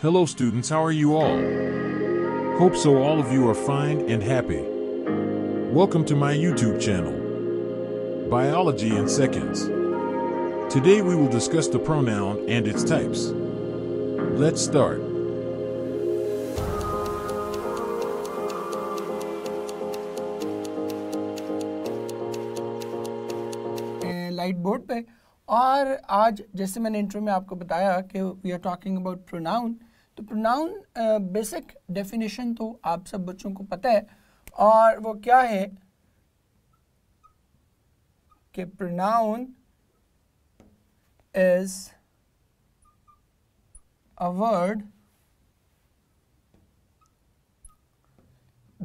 Hello students, how are you all? Hope so all of you are fine and happy. Welcome to my YouTube channel, Biology in Seconds. Today we will discuss the pronoun and its types. Let's start. Light board पे और आज जैसे मैंने intro में आपको बताया कि we are talking तो प्रोनाउन बेसिक डेफिनेशन तो आप सब बच्चों को पता है और वो क्या है कि pronoun is a word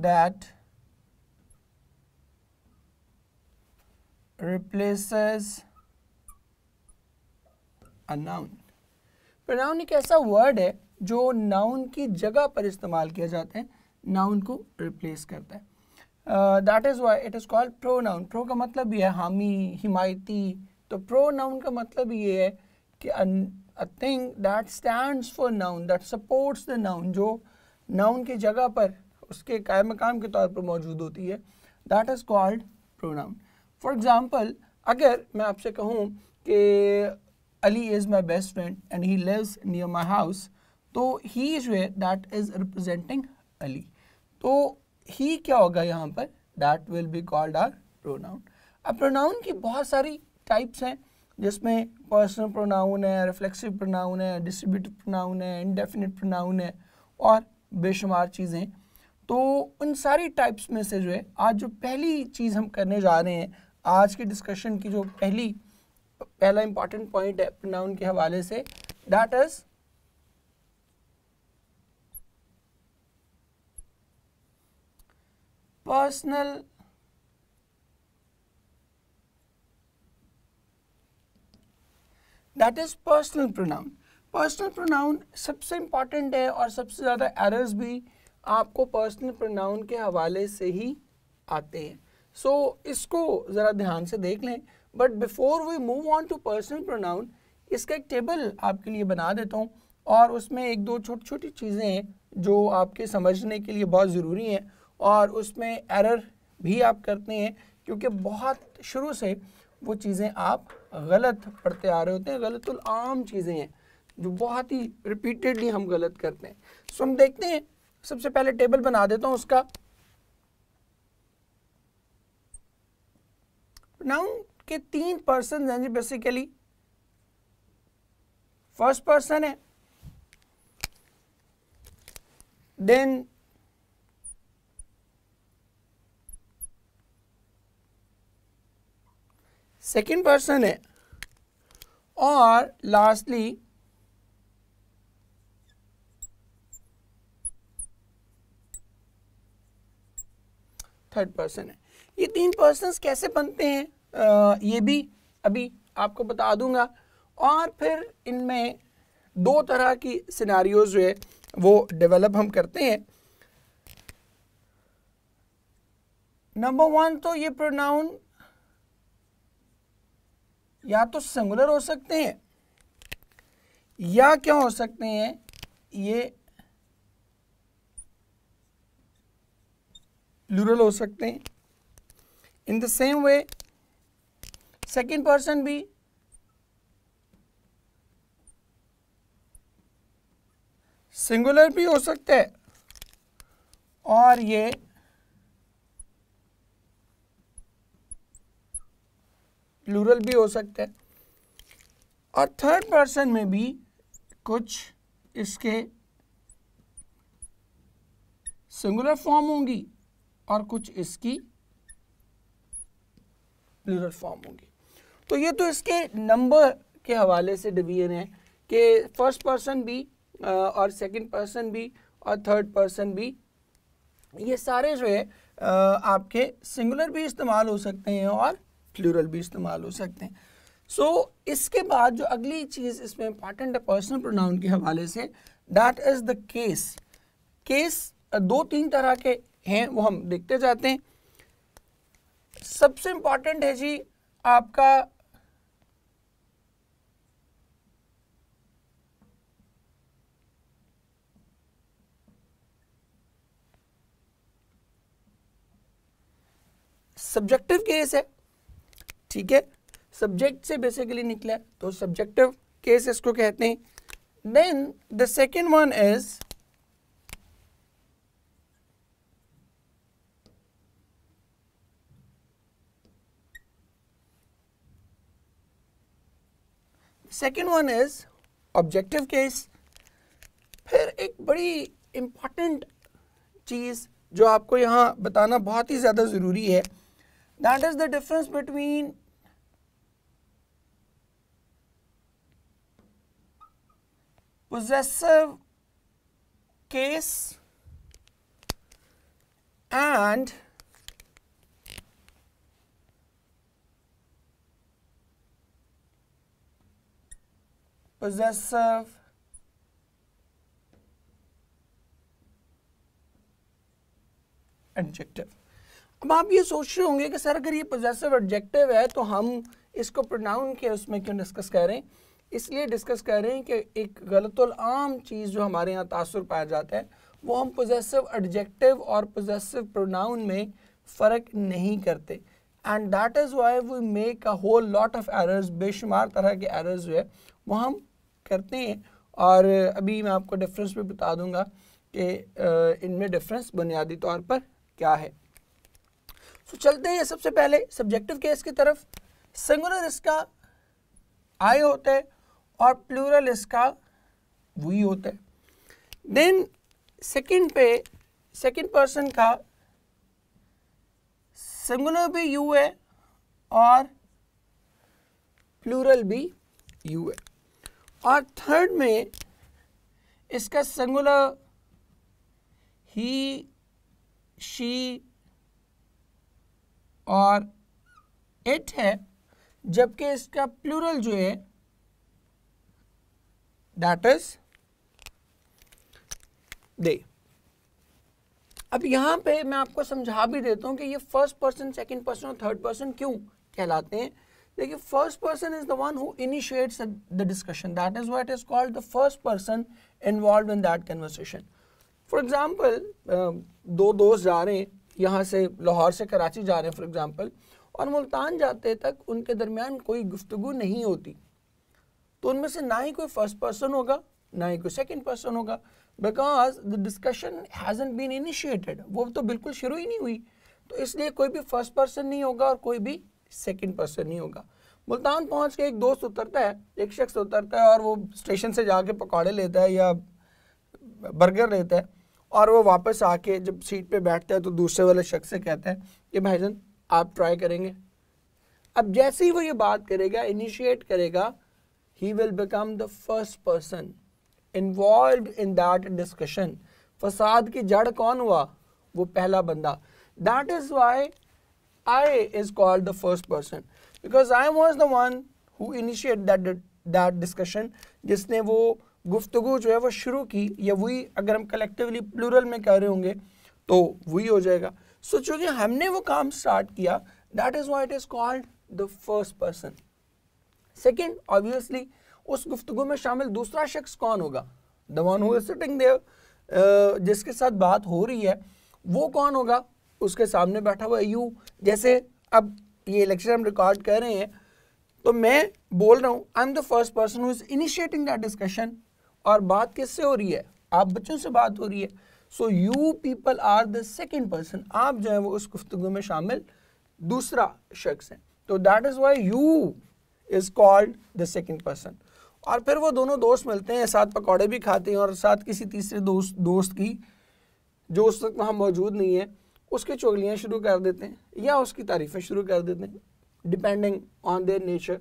that replaces a noun. Pronoun एक ऐसा वर्ड है जो नाउन की जगह पर इस्तेमाल किया जाता है नाउन को रिप्लेस करता है that is why it is called pro noun pro का मतलब ये है हामी हिमायती तो प्रो नाउन का मतलब ये है कि a thing that stand for noun that supports the noun जो नाउन की जगह पर उसके कायम मकाम के तौर पर मौजूद होती है that is called pro noun for example अगर मैं आपसे कहूँ कि Ali is my best friend and he lives near my house तो ही जो है दैट इज रिप्रेजेंटिंग अली तो ही क्या होगा यहाँ पर that will be called are pronoun अब प्रोनाउन की बहुत सारी टाइप्स हैं जिसमें पर्सनल प्रोनाउन है रिफ्लेक्सिव प्रोनाउन है डिस्ट्रीब्यूटिव प्रोनाउन है इनडेफिनिट प्रोनाउन है और बेशुमार चीज़ें तो उन सारी टाइप्स में से जो है आज जो पहली चीज़ हम करने जा रहे हैं आज के डिस्कशन की जो पहली पहला इंपॉर्टेंट पॉइंट है प्रोनाउन के हवाले से that is personal that is personal pronoun personal pronoun सबसे इम्पॉर्टेंट है और सबसे ज़्यादा एरर्स भी आपको पर्सनल प्रोनाउन के हवाले से ही आते हैं सो so, इसको ज़रा ध्यान से देख लें but before we move on to personal pronoun इसका एक टेबल आपके लिए बना देता हूँ और उसमें एक दो छोटी छोटी चीज़ें हैं जो आपके समझने के लिए बहुत ज़रूरी हैं और उसमें एरर भी आप करते हैं क्योंकि बहुत शुरू से वो चीज़ें आप गलत पढ़ते आ रहे होते हैं गलत आम चीज़ें हैं जो बहुत ही रिपीटेडली हम गलत करते हैं सो हम देखते हैं सबसे पहले टेबल बना देता हूँ उसका नाउन के तीन पर्सन हैं जी बेसिकली फर्स्ट पर्सन है देन सेकेंड पर्सन है और लास्टली थर्ड पर्सन है ये तीन पर्सन कैसे बनते हैं आ, ये भी अभी आपको बता दूंगा और फिर इनमें दो तरह की सिनारियोज जो है वो डेवलप हम करते हैं नंबर वन तो ये प्रोनाउन या तो सिंगुलर हो सकते हैं या क्या हो सकते हैं ये प्लूरल हो सकते हैं in the same way second person भी सिंगुलर भी हो सकता है और ये प्लूरल भी हो सकता है और थर्ड पर्सन में भी कुछ इसके सिंगुलर फॉर्म होंगी और कुछ इसकी प्लूरल फॉर्म होंगी तो ये तो इसके नंबर के हवाले से डिवीजन है कि फर्स्ट पर्सन भी और सेकंड पर्सन भी और थर्ड पर्सन भी ये सारे जो है आपके सिंगुलर भी इस्तेमाल हो सकते हैं और प्लूरल भी इस्तेमाल हो सकते हैं सो so, इसके बाद जो अगली चीज़ इसमें इंपॉर्टेंट है पर्सनल प्रोनाउन के हवाले से that is the case case दो तीन तरह के हैं वो हम देखते जाते हैं सबसे इंपॉर्टेंट है जी आपका सब्जेक्टिव केस है ठीक है सब्जेक्ट से बेसिकली निकला तो सब्जेक्टिव केस इसको कहते हैं then the second one is second one is objective case फिर एक बड़ी इंपॉर्टेंट चीज़ जो आपको यहां बताना बहुत ही ज़्यादा ज़रूरी है that is the difference between possessive case and possessive adjective अब आप ये सोच रहे होंगे कि सर अगर ये पोजेसिव एडजेक्टिव है तो हम इसको प्रोनाउन के उसमें क्यों डिस्कस करें इसलिए डिस्कस कर रहे हैं कि एक गलतआम चीज़ जो हमारे यहाँ तासर पाया जाता है वो हम पोजेसिव एडजेक्टिव और पोजेसिव प्रोनाउन में फ़र्क नहीं करते and that is why we make a whole lot of errors बेशुमार तरह के एरर्स जो है वो हम करते हैं और अभी मैं आपको डिफरेंस भी बता दूंगा कि इनमें डिफरेंस बुनियादी तौर पर क्या है सो so, चलते हैं सबसे पहले सब्जेक्टिव केस की तरफ सिंगुलर इसका आई होता है और प्लूरल इसका वी होता है देन सेकंड पे सेकंड पर्सन का सिंगुलर भी यू है और प्लूरल भी यू है और थर्ड में इसका सिंगुलर ही शी और इट है जबकि इसका प्लूरल जो है दैट इज दे अब यहां पे मैं आपको समझा भी देता हूँ कि ये फर्स्ट पर्सन सेकंड पर्सन और थर्ड पर्सन क्यों कहलाते हैं देखिए first person is the one who initiates the discussion that is what is called the first person involve in that conversation for example दो दोस्त जा रहे हैं यहाँ से लाहौर से कराची जा रहे हैं फॉर एग्जाम्पल और मुल्तान जाते तक उनके दरमियान कोई गुफ्तु नहीं होती तो उनमें से ना ही कोई फर्स्ट पर्सन होगा ना ही कोई सेकेंड पर्सन होगा because the discussion hasn't been initiated वो तो बिल्कुल शुरू ही नहीं हुई तो इसलिए कोई भी फर्स्ट पर्सन नहीं होगा और कोई भी सेकेंड पर्सन नहीं होगा मुल्तान पहुंच के एक दोस्त उतरता है एक शख्स उतरता है और वो स्टेशन से जाके पकौड़े लेता है या बर्गर लेता है और वो वापस आके जब सीट पे बैठता है तो दूसरे वाले शख्स से कहता है कि भाईजन आप ट्राई करेंगे अब जैसे ही वो ये बात करेगा इनिशिएट करेगा he will become the first person involved in that discussion fasad ki jad कौन hua wo pehla banda that is why I is called the first person because I was the one who initiated that that discussion jisne wo guftugu jo hai wo shuru ki ya वही agar hum collectively plural mein keh rahe honge to वही ho jayega so, kyunki humne wo kaam start kiya that is why it is called the first person second obviously उस गुफ्तगु में शामिल दूसरा शख्स कौन होगा the one who sitting there जिसके साथ बात हो रही है वो कौन होगा उसके सामने बैठा हुआ यू जैसे अब ये लेक्चर हम रिकॉर्ड कर रहे हैं तो मैं बोल रहा हूँ I am the first person who is initiating that discussion और बात किससे हो रही है आप बच्चों से बात हो रही है so you people are the second person आप जो है वो उस गुफ्तु में शामिल दूसरा शख्स है तो that is why you is called the second person और फिर वो दोनों दोस्त मिलते हैं साथ पकौड़े भी खाते हैं और साथ किसी तीसरे दोस्त दोस्त की जो उस वक्त वहाँ मौजूद नहीं है उसकी चुगलियाँ शुरू कर देते हैं या उसकी तारीफ़ें शुरू कर देते हैं डिपेंडिंग ऑन देयर नेचर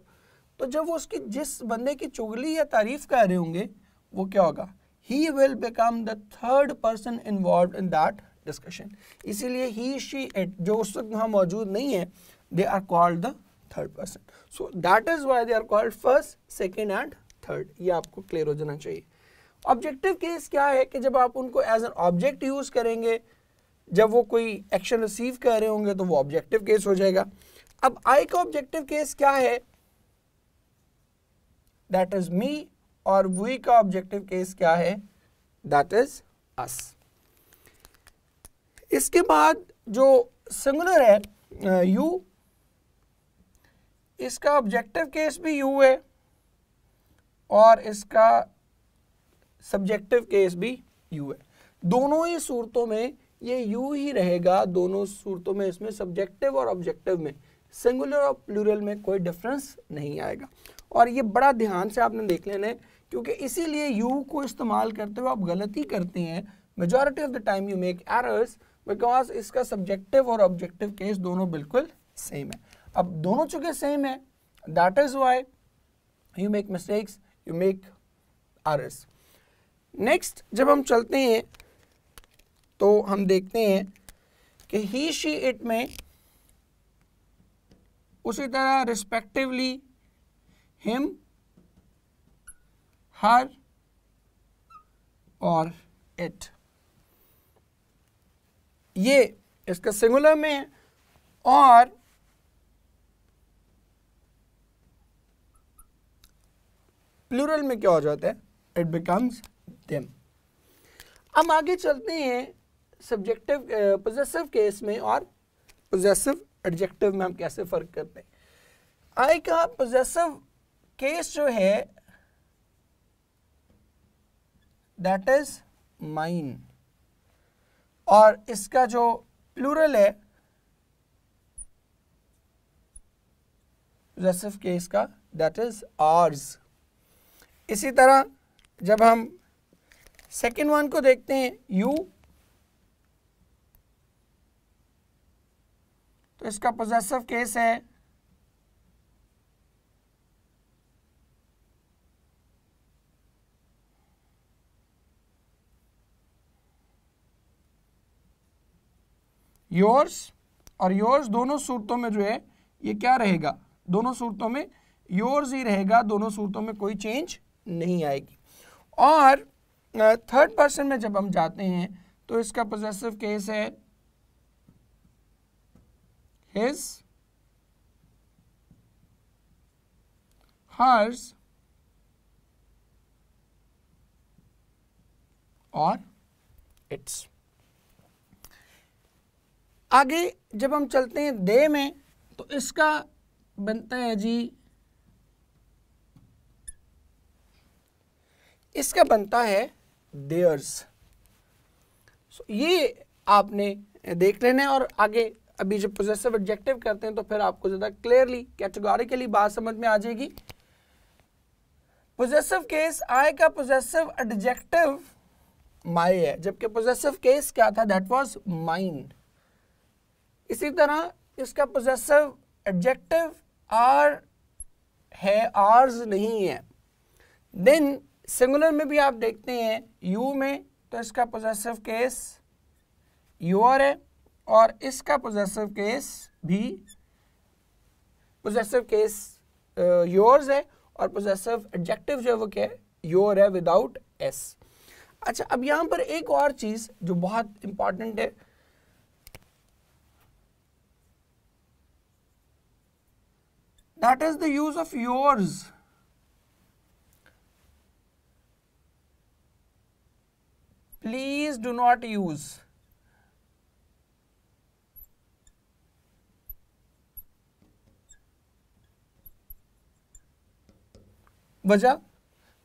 तो जब वो उसकी जिस बंदे की चुगली या तारीफ़ कर रहे होंगे वो क्या होगा he will become the third person involve in that discussion इसीलिए ही शी इट जो उस वक्त वहाँ मौजूद नहीं है they are called the third person so that is why they are called first second and third ये आपको क्लियर हो जाना चाहिए ऑब्जेक्टिव केस क्या है कि जब आप उनको एज एन ऑब्जेक्ट यूज़ करेंगे जब वो कोई एक्शन रिसीव कर रहे होंगे तो वो ऑब्जेक्टिव केस हो जाएगा अब आई का ऑब्जेक्टिव केस क्या है दैट इज मी और वी का ऑब्जेक्टिव केस क्या है दैट इज अस इसके बाद जो सिंगुलर है यू uh, इसका ऑब्जेक्टिव केस भी यू है और इसका सब्जेक्टिव केस भी यू है दोनों ही सूरतों में ये यू ही रहेगा दोनों सूरतों में इसमें सब्जेक्टिव और ऑब्जेक्टिव में सिंगुलर और प्लूरल में कोई डिफरेंस नहीं आएगा और ये बड़ा ध्यान से आपने देख लेना है क्योंकि इसीलिए यू को इस्तेमाल करते हुए आप गलती करते हैं majority of the time you make errors because इसका सब्जेक्टिव और ऑब्जेक्टिव केस दोनों बिल्कुल सेम है अब दोनों चूँकि सेम है that is why you make mistakes you make errors next जब हम चलते हैं तो हम देखते हैं कि ही शी इट में उसी तरह रिस्पेक्टिवली हिम हर और इट ये इसका सिंगुलर में है और प्लूरल में क्या हो जाता है इट बिकम्स देम हम आगे चलते हैं सब्जेक्टिव पोजेसिव केस में और पोजेसिव एडजेक्टिव में हम कैसे फ़र्क करते हैं आई का पोजेसिव केस जो है दैट इज माइन और इसका जो प्लूरल है पोजेसिव केस का दैट इज आर्स इसी तरह जब हम सेकेंड वन को देखते हैं यू तो इसका पोजेसिव केस है योर्स और योर्स दोनों सूरतों में जो है ये क्या रहेगा दोनों सूरतों में योर्स ही रहेगा दोनों सूरतों में कोई चेंज नहीं आएगी और थर्ड पर्सन में जब हम जाते हैं तो इसका पोजेसिव केस है हिज हर्स और इट्स आगे जब हम चलते हैं दे में तो इसका बनता है जी इसका बनता है देयर्स so, ये आपने देख लेना है और आगे अभी जब पोजेसिव एडजेक्टिव करते हैं तो फिर आपको ज़्यादा क्लियरली कैटेगोरिकली बात समझ में आ जाएगी पोजेसिव केस आय का पोजेसिव एडजेक्टिव माई है जबकि पोजेसिव केस क्या था दैट वाज माइन इसी तरह इसका पोजेसिव एडजेक्टिव आर है आर्स नहीं है देन सिंगुलर में भी आप देखते हैं यू में तो इसका पोजेसिव केस योर है और इसका पोजेसिव केस भी पोजेसिव केस योर्स है और पोजेसिव एडजेक्टिव जो है वो क्या है योर है विदाउट एस अच्छा अब यहां पर एक और चीज़ जो बहुत इंपॉर्टेंट है that is the use of yours please do not use वजह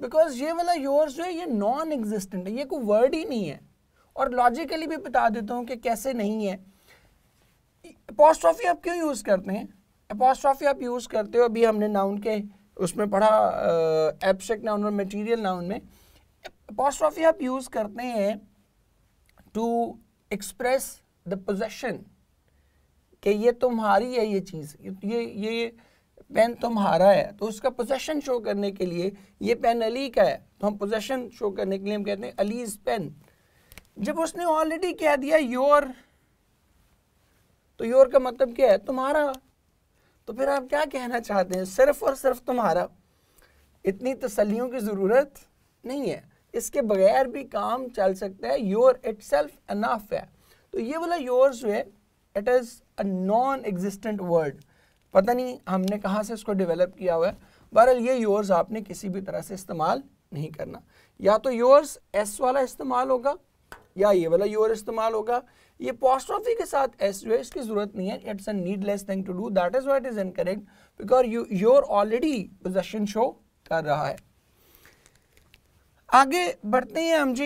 बिकॉज ये वाला योर्स जो है ये नॉन एग्जिस्टेंट है ये कोई वर्ड ही नहीं है और लॉजिकली भी बता देता हूं कि कैसे नहीं है अपोस्ट्रॉफी आप क्यों यूज़ करते हैं अपोस्ट्रॉफी आप यूज़ करते हो अभी हमने नाउन के उसमें पढ़ा एब्स्ट्रैक्ट नाउन और मटेरियल नाउन में अपोस्ट्रॉफी आप यूज़ करते हैं टू एक्सप्रेस द पोजेशन कि ये तुम्हारी है ये चीज़ ये ये पेन तुम्हारा है तो उसका पोजेशन शो करने के लिए ये पेन अली का है तो हम पोजेशन शो करने के लिए हम कहते हैं अलीज पेन जब उसने ऑलरेडी कह दिया योर तो योर का मतलब क्या है तुम्हारा तो फिर आप क्या कहना चाहते हैं सिर्फ और सिर्फ तुम्हारा इतनी तसलियों की ज़रूरत नहीं है इसके बगैर भी काम चल सकता है योर इट सेल्फ अनाफ है तो ये वाला योर जो है it is a non existent word पता नहीं हमने कहाँ से इसको डेवलप किया हुआ है बहरहाल ये योर्स आपने किसी भी तरह से इस्तेमाल नहीं करना या तो योर्स एस वाला इस्तेमाल होगा या ये वाला योर इस्तेमाल होगा ये पॉस्ट्रॉफी के साथ एस जो है इसकी ज़रूरत नहीं है it's a needless thing to do that is what is incorrect because your already possession show कर रहा है आगे बढ़ते हैं हम जी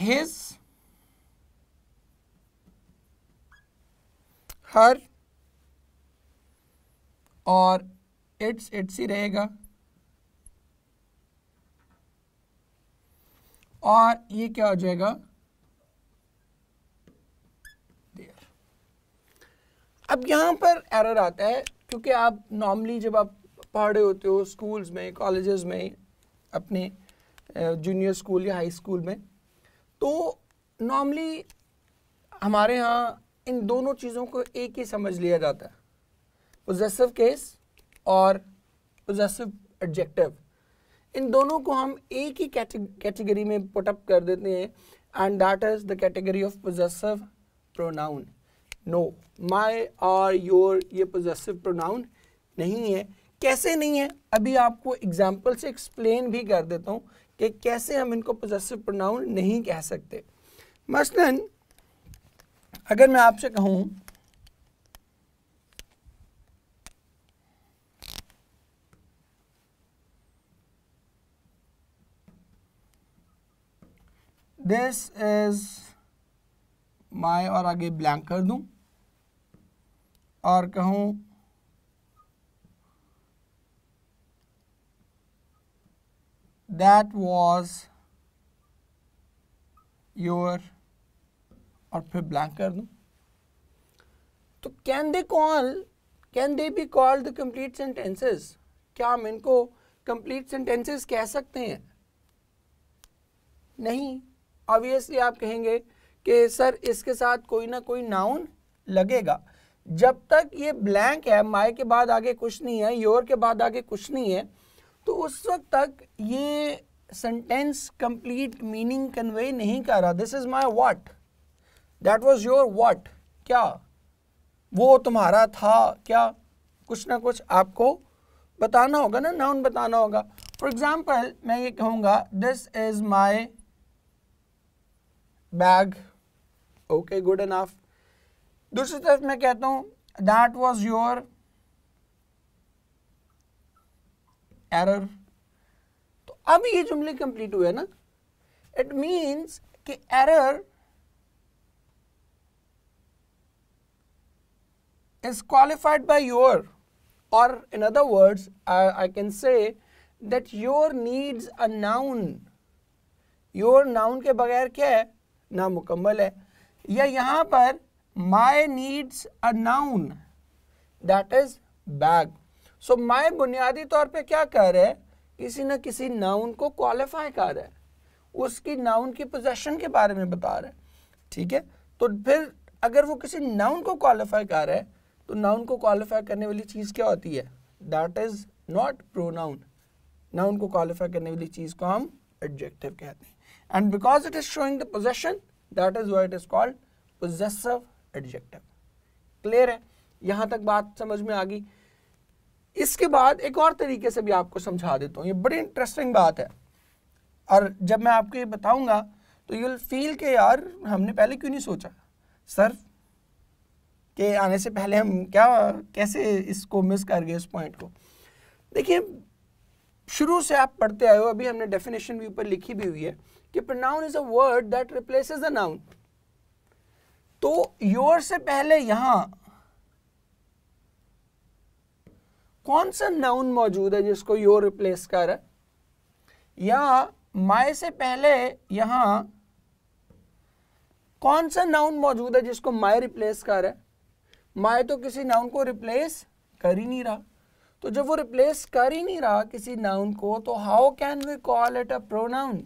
हिज हर और इट्स इट्स ही रहेगा और ये क्या हो जाएगा अब यहाँ पर एरर आता है क्योंकि आप नॉर्मली जब आप पढ़ रहे होते हो स्कूल्स में कॉलेजेस में अपने जूनियर स्कूल या हाई स्कूल में तो नॉर्मली हमारे यहाँ इन दोनों चीज़ों को एक ही समझ लिया जाता है पोजेसिव केस और पोजेसिव एडजेक्टिव इन दोनों को हम एक ही कैटेगरी में पुटअप कर देते हैं and that is the category of possessive pronoun no my or your ये पोजेसिव प्रोनाउन नहीं है कैसे नहीं है अभी आपको एग्जाम्पल से एक्सप्लेन भी कर देता हूँ कि कैसे हम इनको पोजेसिव प्रोनाउन नहीं कह सकते मसलन अगर मैं आपसे कहूँ this is माए और आगे ब्लैंक कर दूं और कहूं दैट वाज योर और फिर ब्लैंक कर दूं तो can they call can they be called the complete sentences क्या हम इनको कंप्लीट सेंटेंसेस कह सकते हैं नहीं ऑब्वियसली आप कहेंगे कि सर इसके साथ कोई ना कोई नाउन लगेगा जब तक ये ब्लैंक है माए के बाद आगे कुछ नहीं है योर के बाद आगे कुछ नहीं है तो उस वक्त तक ये सेंटेंस कंप्लीट मीनिंग कन्वे नहीं कर रहा this is my what that was your what क्या वो तुम्हारा था क्या कुछ ना कुछ आपको बताना होगा ना नाउन बताना होगा फॉर एग्जांपल मैं ये कहूँगा this is my bag okay good of दूसरी तरफ मैं कहता हूं दैट वॉज योर एरर तो अब ये जुमले कंप्लीट हुए ना इट मीन्स कि error is qualified by your और in other words I can say that your needs a noun your noun के बगैर क्या है ना मुकम्मल है या यहाँ पर my needs a noun that is bag so my बुनियादी तौर पे क्या कर रहे हैं किसी न किसी नाउन को क्वालिफाई कर रहा है उसकी नाउन की पोजेशन के बारे में बता रहे हैं ठीक है तो फिर अगर वो किसी नाउन को क्वालिफाई कर रहे हैं तो नाउन को क्वालिफाई करने वाली चीज़ क्या होती है that is not noun noun को क्वालिफाई करने वाली चीज़ को हम एडजेक्टिव कहते हैं and because it is showing the possession that is what is called possessive adjective clear है यहां तक बात समझ में आ गई इसके बाद एक और तरीके से भी आपको समझा देता हूँ ये बड़ी इंटरेस्टिंग बात है और जब मैं आपको ये बताऊंगा तो विल फील के यार हमने पहले क्यों नहीं सोचा सर के आने से पहले हम क्या कैसे इसको मिस कर गए इस पॉइंट को देखिए शुरू से आप पढ़ते आए हो अभी हमने डेफिनेशन भी ऊपर लिखी भी हुई है कि is a word that replace is a noun तो योर से पहले यहां कौन सा नाउन मौजूद है जिसको योर रिप्लेस कर रहा है या माए से पहले यहां कौन सा नाउन मौजूद है जिसको माए रिप्लेस कर रहा है माए तो किसी नाउन को रिप्लेस कर ही नहीं रहा तो जब वो रिप्लेस कर ही नहीं रहा किसी नाउन को तो how can we call it a pronoun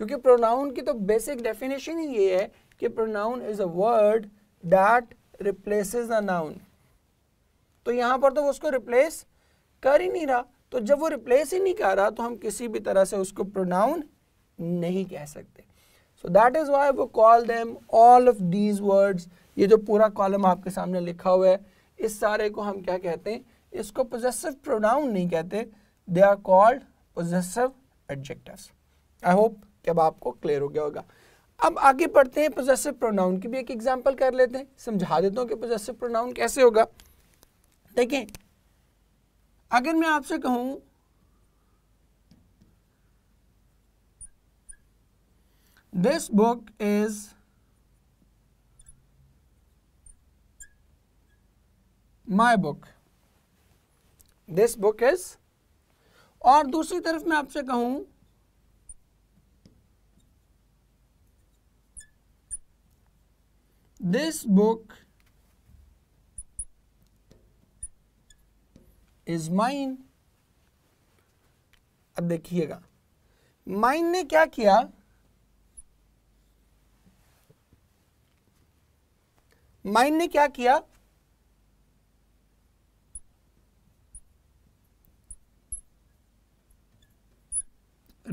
क्योंकि प्रोनाउन की तो बेसिक डेफिनेशन ही ये है कि pronoun is a word that replaces a noun तो यहाँ पर तो उसको रिप्लेस कर ही नहीं रहा तो जब वो रिप्लेस ही नहीं कर रहा तो हम किसी भी तरह से उसको प्रोनाउन नहीं कह सकते सो दैट इज़ वाई वो call them all of these words ये जो पूरा कॉलम आपके सामने लिखा हुआ है इस सारे को हम क्या कहते हैं इसको पोजेसिव प्रोनाउन नहीं कहते they are called possessive adjective I hope अब आपको क्लियर हो गया होगा अब आगे पढ़ते हैं पोजेसिव प्रोनाउन की भी एक एग्जाम्पल कर लेते हैं समझा देता हूँ कि पोजेसिव प्रोनाउन कैसे होगा देखें अगर मैं आपसे कहूं this book is my book this book is और दूसरी तरफ मैं आपसे कहूं This book इज mine. अब देखिएगा माइन ने क्या किया माइन ने क्या किया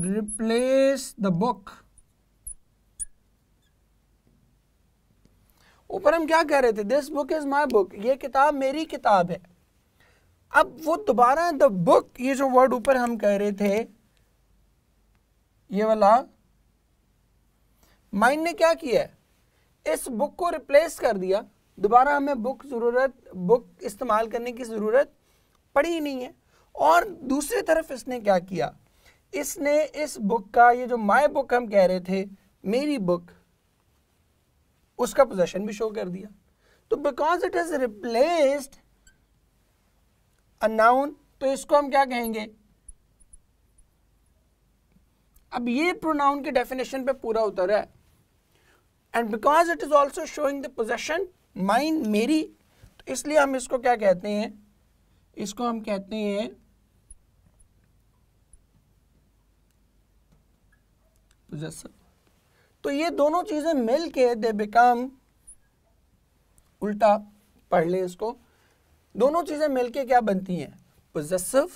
replace the book ऊपर हम क्या कह रहे थे this book is my book ये किताब मेरी किताब है अब वो दोबारा द बुक ये जो वर्ड ऊपर हम कह रहे थे ये वाला माइंड ने क्या किया इस बुक को रिप्लेस कर दिया दोबारा हमें बुक ज़रूरत बुक इस्तेमाल करने की ज़रूरत पड़ी ही नहीं है और दूसरी तरफ इसने क्या किया इसने इस बुक का ये जो माय बुक हम कह रहे थे मेरी बुक उसका पोजेशन भी शो कर दिया तो because it is replaced a noun तो इसको हम क्या कहेंगे अब ये प्रोनाउन के डेफिनेशन पे पूरा उतर है and because it is also showing the possession mine मेरी तो इसलिए हम इसको क्या कहते हैं इसको हम कहते हैं पोजेसन तो ये दोनों चीज़ें मिल के दे बिकम उल्टा पढ़ लें इसको दोनों चीज़ें मिलके क्या बनती हैं पोजेसिव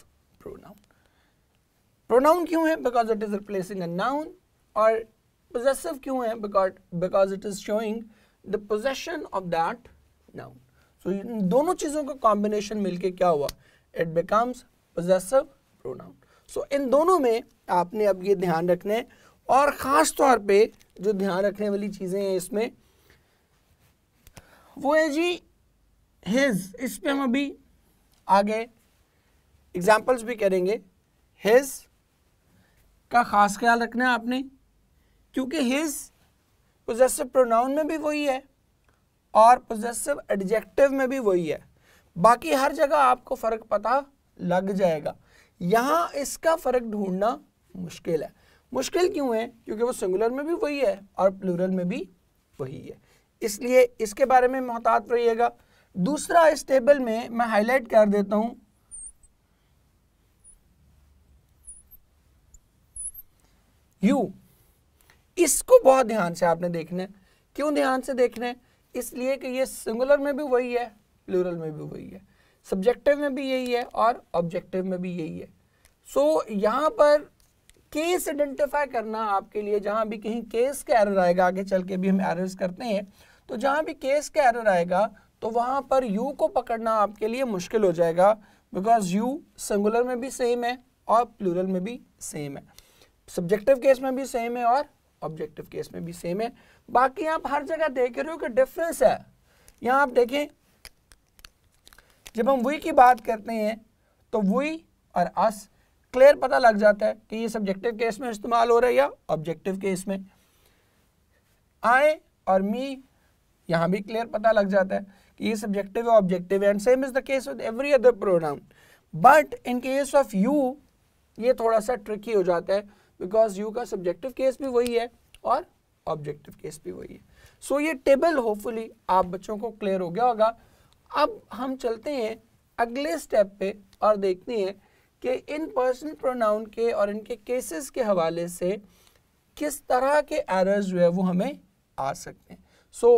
प्रोनाउन प्रोनाउन क्यों है because it is replacing a noun और पोजेसिव क्यों है because because it is showing the possession of that noun so दोनों चीज़ों का कॉम्बिनेशन मिलके क्या हुआ it becomes possessive pronoun so इन दोनों में आपने अब ये ध्यान रखना है और ख़ास तौर पे जो ध्यान रखने वाली चीज़ें हैं इसमें वो है जी हिज इस पर हम अभी आगे एग्जाम्पल्स भी करेंगे हिज का ख़ास ख्याल रखना है आपने क्योंकि हिज पोजेसिव प्रोनाउन में भी वही है और पोजेसिव एडजेक्टिव में भी वही है बाकी हर जगह आपको फ़र्क पता लग जाएगा यहां इसका फ़र्क ढूंढना मुश्किल है मुश्किल क्यों है क्योंकि वो सिंगुलर में भी वही है और प्लूरल में भी वही है इसलिए इसके बारे में मोहतात रहिएगा दूसरा इस टेबल में मैं हाईलाइट कर देता हूं यू इसको बहुत ध्यान से आपने देखना है क्यों ध्यान से देखना है इसलिए कि ये सिंगुलर में भी वही है प्लूरल में भी वही है सब्जेक्टिव में भी यही है और ऑब्जेक्टिव में भी यही है सो so, यहां पर केस आइडेंटिफाई करना आपके लिए जहां भी कहीं केस का एरर आएगा आगे चल के भी हम एरर्स करते हैं तो जहां भी केस का एरर आएगा तो वहां पर यू को पकड़ना आपके लिए मुश्किल हो जाएगा बिकॉज यू सिंगुलर में भी सेम है और प्लूरल में भी सेम है सब्जेक्टिव केस में भी सेम है और ऑब्जेक्टिव केस में भी सेम है बाकी आप हर जगह देख रहे हो कि डिफरेंस है यहाँ आप देखें जब हम वही की बात करते हैं तो वही और अस क्लियर पता लग जाता है कि ये सब्जेक्टिव केस में इस्तेमाल हो रहा है या ऑब्जेक्टिव केस में आए और मी यहाँ भी क्लियर पता लग जाता है कि ये सब्जेक्टिव है objective and same is the case with every other pronoun but in case of you ये थोड़ा सा ट्रिकी हो जाता है बिकॉज यू का सब्जेक्टिव केस भी वही है और ऑब्जेक्टिव केस भी वही है सो so, ये टेबल होपफुली आप बच्चों को क्लियर हो गया होगा अब हम चलते हैं अगले स्टेप पे और देखते हैं कि इन पर्सन प्रोनाउन के और इनके केसेस के हवाले से किस तरह के एरर्स जो है वो हमें आ सकते हैं सो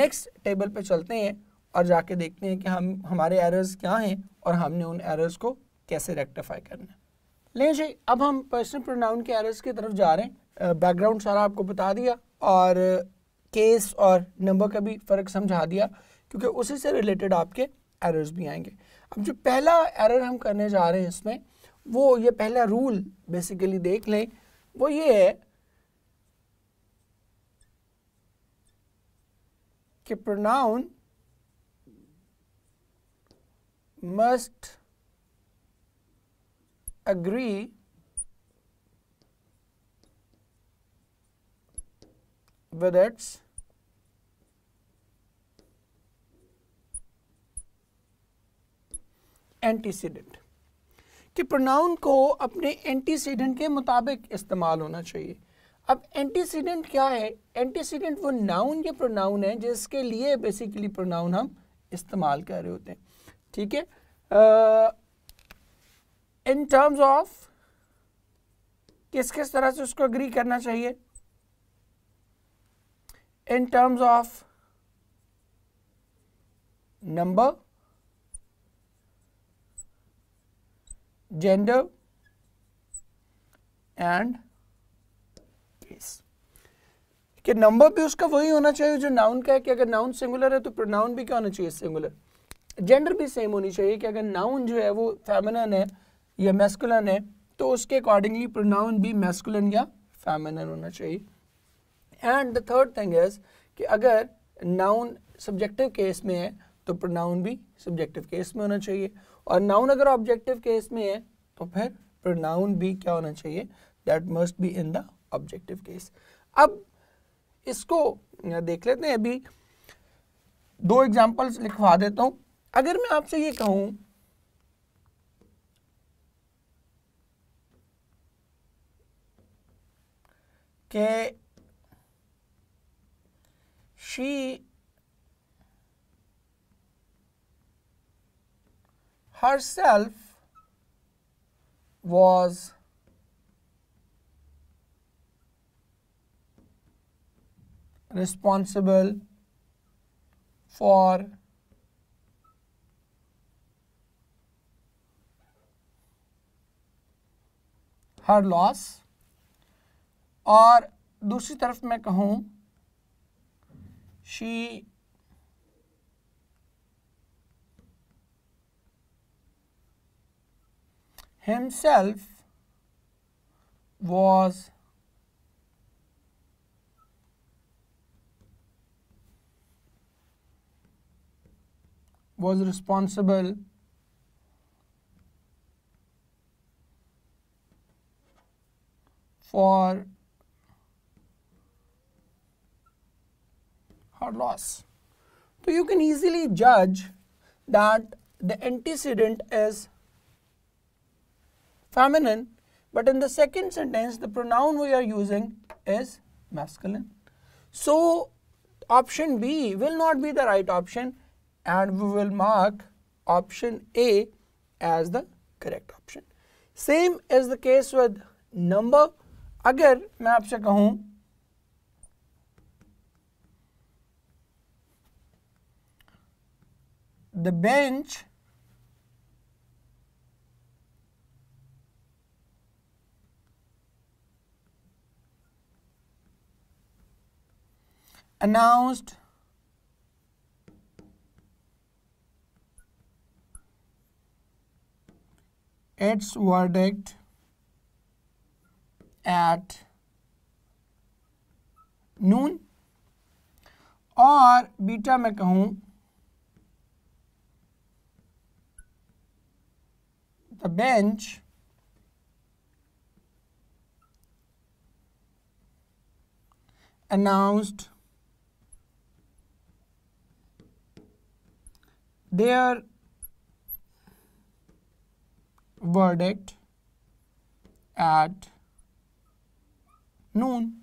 नेक्स्ट टेबल पे चलते हैं और जाके देखते हैं कि हम हमारे एरर्स क्या हैं और हमने उन एरर्स को कैसे रेक्टिफाई करना है लें जी अब हम पर्सनल प्रोनाउन के एरर्स की तरफ जा रहे हैं बैकग्राउंड सारा आपको बता दिया और केस और नंबर का भी फ़र्क समझा दिया क्योंकि उसी से रिलेटेड आपके एरर्स भी आएंगे अब जो पहला एरर हम करने जा रहे हैं इसमें वो ये पहला रूल बेसिकली देख लें वो ये है कि pronoun must agree with its antecedent कि प्रोनाउन को अपने एंटीसीडेंट के मुताबिक इस्तेमाल होना चाहिए अब एंटीसीडेंट क्या है एंटीसीडेंट वो नाउन या प्रोनाउन है जिसके लिए बेसिकली प्रोनाउन हम इस्तेमाल कर रहे होते हैं ठीक है इन टर्म्स ऑफ किस किस तरह से उसको अग्री करना चाहिए in terms of number gender and case कि नंबर भी उसका वही होना चाहिए जो नाउन का है कि अगर नाउन सिंगुलर है तो प्रोनाउन भी क्या होना चाहिए सिंगुलर जेंडर भी सेम होनी चाहिए कि अगर नाउन जो है वो फेमिनन है या मैस्कुलन है तो उसके अकॉर्डिंगली प्रोनाउन भी मैस्कुलन या फेमिनन होना चाहिए and the third thing is कि अगर नाउन सब्जेक्टिव केस में है तो प्रोनाउन भी सब्जेक्टिव केस में होना चाहिए और नाउन अगर ऑब्जेक्टिव केस में है तो फिर प्रोनाउन भी क्या होना चाहिए that must be in the objective case अब इसको देख लेते हैं अभी दो एग्जांपल्स लिखवा देता हूं अगर मैं आपसे ये कहूं के she herself was responsible for her loss और दूसरी तरफ मैं कहूं she himself was was responsible for her loss. So, you can easily judge that the antecedent is feminine, but in the second sentence, the pronoun we are using is masculine. So, option B will not be the right option and we will mark option A as the correct option. Same is the case with number. अगर मैं आपसे कहूं the bench announced its verdict at noon or beta मैं कहूँ the bench announced their verdict at noon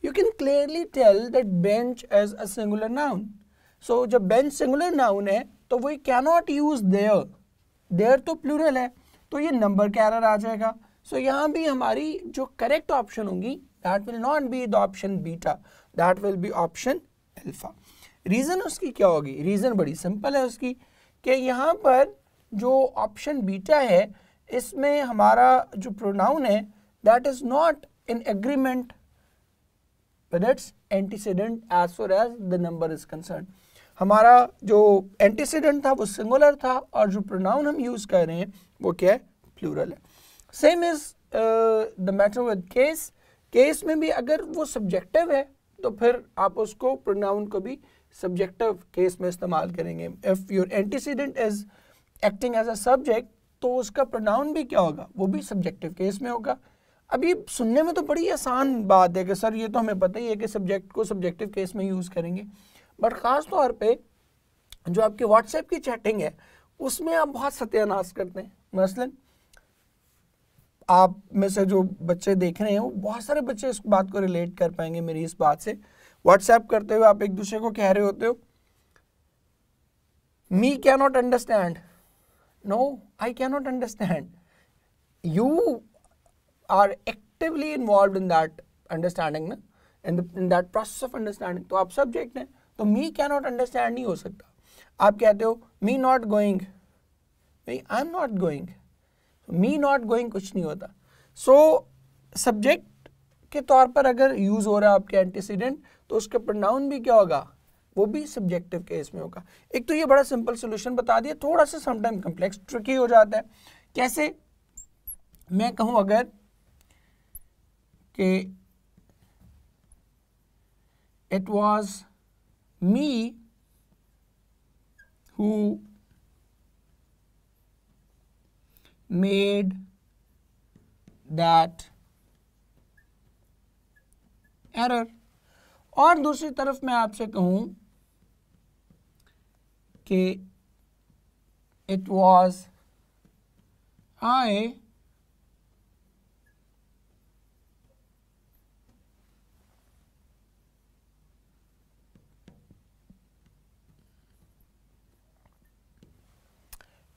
you can clearly tell that bench is a singular noun so जब bench singular noun है तो we cannot use their. Their तो plural है तो ये number का error आ जाएगा so यहाँ भी हमारी जो correct option होगी that will not be the option beta that will be option alpha reason उसकी क्या होगी रीजन बड़ी सिंपल है उसकी कि यहाँ पर जो ऑप्शन बीटा है इसमें हमारा जो प्रोनाउन है that is not in agreement that's antecedent as for as the number is concern हमारा जो एंटीसीडेंट था वो सिंगुलर था और जो प्रोनाउन हम यूज कर रहे हैं वो क्या है प्लूरल है same is the matter with case case में भी अगर वो सब्जेक्टिव है तो फिर आप उसको प्रोनाउन को भी सब्जेक्टिव केस में इस्तेमाल करेंगे if your antecedent is acting as a subject तो उसका प्रोनाउन भी क्या होगा वो भी सब्जेक्टिव केस में होगा अभी सुनने में तो बड़ी आसान बात है कि सर ये तो हमें पता ही है कि सब्जेक्ट को सब्जेक्टिव केस में यूज़ करेंगे बट ख़ास तौर पे जो आपके व्हाट्सएप की चैटिंग है उसमें आप बहुत सत्यानाश करते हैं मसलन आप में से जो बच्चे देख रहे हैं वो बहुत सारे बच्चे इस बात को रिलेट कर पाएंगे मेरी इस बात से व्हाट्सएप करते हुए आप एक दूसरे को कह रहे होते हो me not understand no I not understand you are actively involve in that understanding ना in in that process of understanding तो आप सब्जेक्ट हैं तो मी नॉट अंडरस्टैंड नहीं हो सकता आप कहते हो me not going I am not going me not going कुछ नहीं होता सो so, सब्जेक्ट के तौर पर अगर यूज़ हो रहा है आपके एंटीसीडेंट तो उसका प्रोनाउन भी क्या होगा वो भी सब्जेक्टिव केस में होगा एक तो ये बड़ा सिंपल सोल्यूशन बता दिया थोड़ा सा समटाइम कम्प्लेक्स ट्रिकी हो जाता है कैसे मैं कहूं अगर कि it was me who made that error और दूसरी तरफ मैं आपसे कहूं कि it was I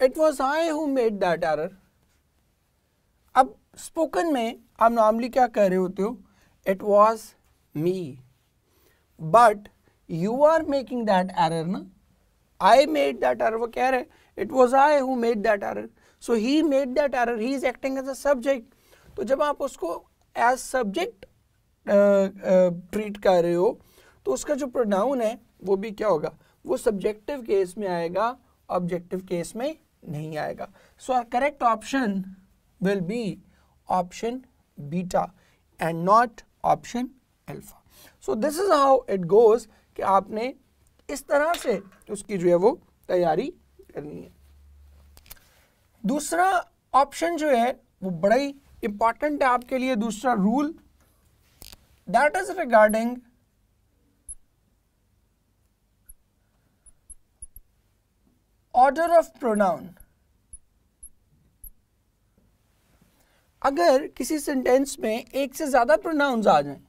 it was I who made that error अब स्पोकन में आप नॉर्मली क्या कह रहे होते हो it was me but you are making that error ना आई मेड दैट एरर वो कह रहे it was I who made that error so he made that error he is acting as a subject तो जब आप उसको as subject treat कर रहे हो तो उसका जो प्रोनाउन है वो भी क्या होगा वो सब्जेक्टिव केस में आएगा ऑब्जेक्टिव केस में नहीं आएगा so our correct option will be option beta and not option alpha so this is how it goes कि आपने इस तरह से उसकी जो है वो तैयारी करनी है दूसरा ऑप्शन जो है वो बड़ा ही इंपॉर्टेंट है आपके लिए दूसरा rule that is regarding order of pronoun अगर किसी सेंटेंस में एक से ज़्यादा प्रोनाउंस आ जाएं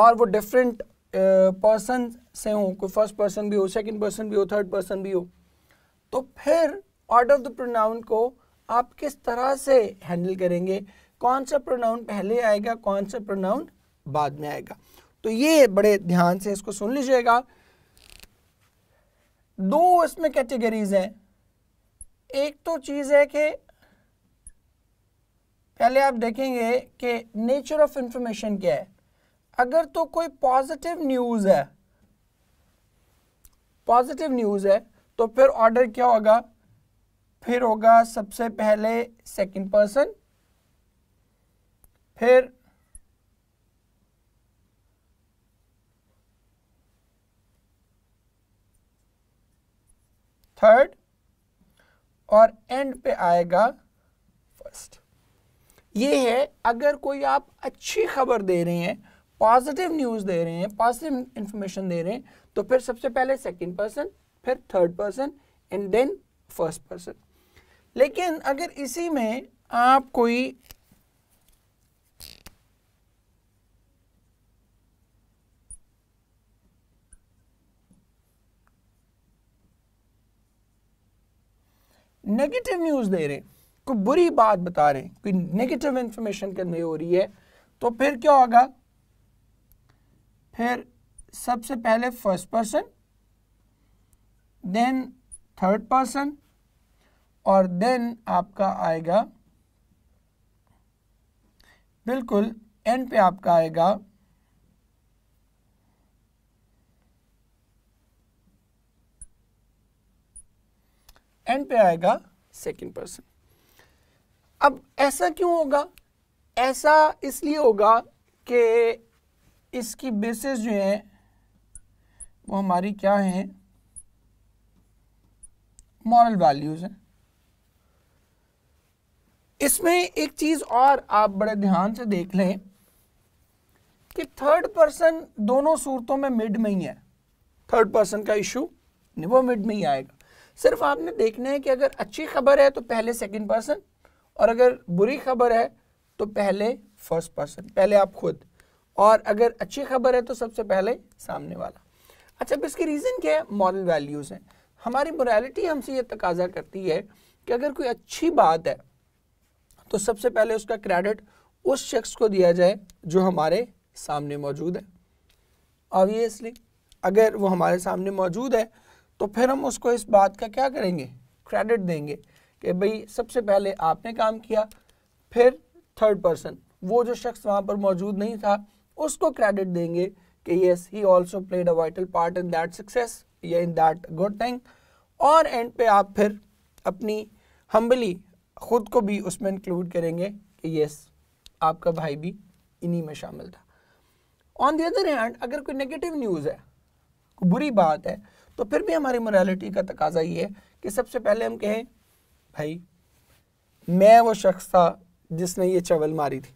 और वो डिफरेंट पर्सन uh, से हो कोई फर्स्ट पर्सन भी हो सेकंड पर्सन भी हो थर्ड पर्सन भी हो तो फिर ऑर्डर ऑफ द प्रोनाउन को आप किस तरह से हैंडल करेंगे कौन सा प्रोनाउन पहले आएगा कौन सा प्रोनाउन बाद में आएगा तो ये बड़े ध्यान से इसको सुन लीजिएगा दो इसमें कैटेगरीज हैं एक तो चीज़ है कि पहले आप देखेंगे कि नेचर ऑफ इंफॉर्मेशन क्या है अगर तो कोई पॉजिटिव न्यूज़ है पॉजिटिव न्यूज़ है तो फिर ऑर्डर क्या होगा फिर होगा सबसे पहले सेकंड पर्सन फिर थर्ड और एंड पे आएगा फर्स्ट ये है अगर कोई आप अच्छी खबर दे रहे हैं पॉजिटिव न्यूज़ दे रहे हैं पॉजिटिव इंफॉर्मेशन दे रहे हैं तो फिर सबसे पहले सेकेंड पर्सन फिर third person and then first person लेकिन अगर इसी में आप कोई नेगेटिव न्यूज़ दे रहे हैं कोई बुरी बात बता रहे हैं कोई नेगेटिव इंफॉर्मेशन कन्वे हो रही है तो फिर क्या होगा फिर सबसे पहले first person then third person और देन आपका आएगा बिल्कुल एंड पे आपका आएगा एंड पे आएगा सेकंड पर्सन अब ऐसा क्यों होगा ऐसा इसलिए होगा कि इसकी बेसिस जो है वो हमारी क्या है मॉरल वैल्यूज़ हैं इसमें एक चीज़ और आप बड़े ध्यान से देख लें कि थर्ड पर्सन दोनों सूरतों में मिड में ही है थर्ड पर्सन का इशू वो मिड में ही आएगा सिर्फ आपने देखना है कि अगर अच्छी खबर है तो पहले सेकंड पर्सन और अगर बुरी खबर है तो पहले फर्स्ट पर्सन पहले आप खुद और अगर अच्छी खबर है तो सबसे पहले सामने वाला अच्छा अब इसके रीज़न क्या है मॉरल वैल्यूज़ हैं हमारी मोरालिटी हमसे ये तकाजा करती है कि अगर कोई अच्छी बात है तो सबसे पहले उसका क्रेडिट उस शख्स को दिया जाए जो हमारे सामने मौजूद है ऑबियसली अगर वो हमारे सामने मौजूद है तो फिर हम उसको इस बात का क्या करेंगे क्रेडिट देंगे कि भाई सबसे पहले आपने काम किया फिर थर्ड पर्सन वो जो शख्स वहाँ पर मौजूद नहीं था उसको क्रेडिट देंगे कि yes he also played a vital part in that success या इन दैट गुड थिंग और एंड पे आप फिर अपनी हम्बली ख़ुद को भी उसमें इंक्लूड करेंगे कि यस आपका भाई भी इन्हीं में शामिल था ऑन दी अदर हैंड अगर कोई नेगेटिव न्यूज़ है कोई बुरी बात है तो फिर भी हमारी मोरालिटी का तकाजा ये है कि सबसे पहले हम कहें भाई मैं वो शख्स था जिसने ये चवल मारी थी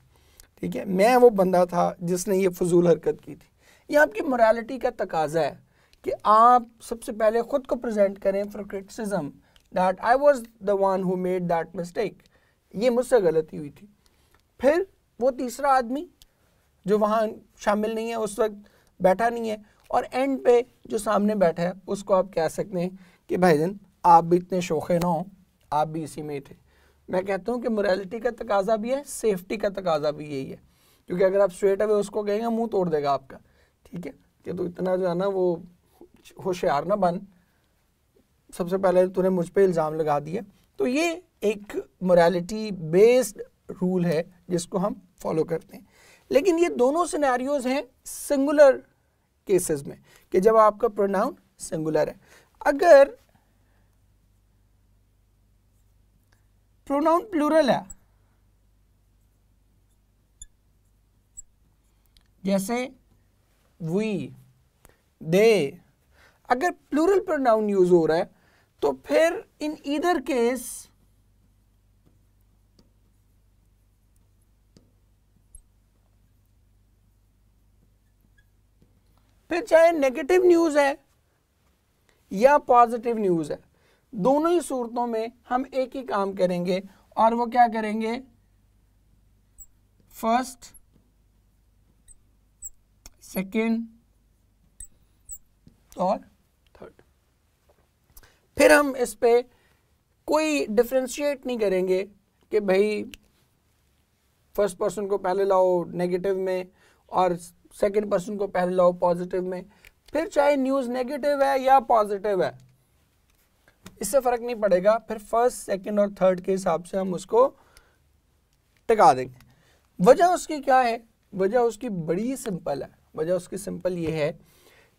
ठीक है मैं वो बंदा था जिसने ये फजूल हरकत की थी ये आपकी मोरालिटी का तकाजा है कि आप सबसे पहले ख़ुद को प्रेजेंट करें for criticism that I was the one who made that mistake ये मुझसे गलती हुई थी फिर वो तीसरा आदमी जो वहाँ शामिल नहीं है उस वक्त बैठा नहीं है और एंड पे जो सामने बैठा है उसको आप कह सकते हैं कि भाईजन आप भी इतने शौखे ना हों आप भी इसी में थे मैं कहता हूँ कि मोरालिटी का तकाजा भी है सेफ्टी का तकाजा भी यही है क्योंकि अगर आप स्ट्रेट अवे उसको कहेंगे मुंह तोड़ देगा आपका ठीक है कि तो इतना जो है ना वो होशियार ना बन सबसे पहले तूने मुझ पर इल्ज़ाम लगा दिया तो ये एक मोरालिटी बेस्ड रूल है जिसको हम फॉलो करते हैं लेकिन ये दोनों सिनेरियोज हैं सिंगुलर केसेस में कि जब आपका प्रोनाउन सिंगुलर है अगर प्रोनाउन प्लूरल है जैसे वी दे अगर प्लूरल प्रोनाउन यूज हो रहा है तो फिर इन ईदर केस फिर चाहे नेगेटिव न्यूज है या पॉजिटिव न्यूज है दोनों ही सूरतों में हम एक ही काम करेंगे और वो क्या करेंगे फर्स्ट सेकेंड और थर्ड फिर हम इस पर कोई डिफ्रेंशिएट नहीं करेंगे कि भाई फर्स्ट पर्सन को पहले लाओ नेगेटिव में और सेकेंड पर्सन को पहले लाओ पॉजिटिव में फिर चाहे न्यूज़ नेगेटिव है या पॉजिटिव है इससे फ़र्क नहीं पड़ेगा फिर फर्स्ट सेकेंड और थर्ड के हिसाब से हम उसको टका देंगे वजह उसकी क्या है वजह उसकी बड़ी सिंपल है वजह उसकी सिंपल ये है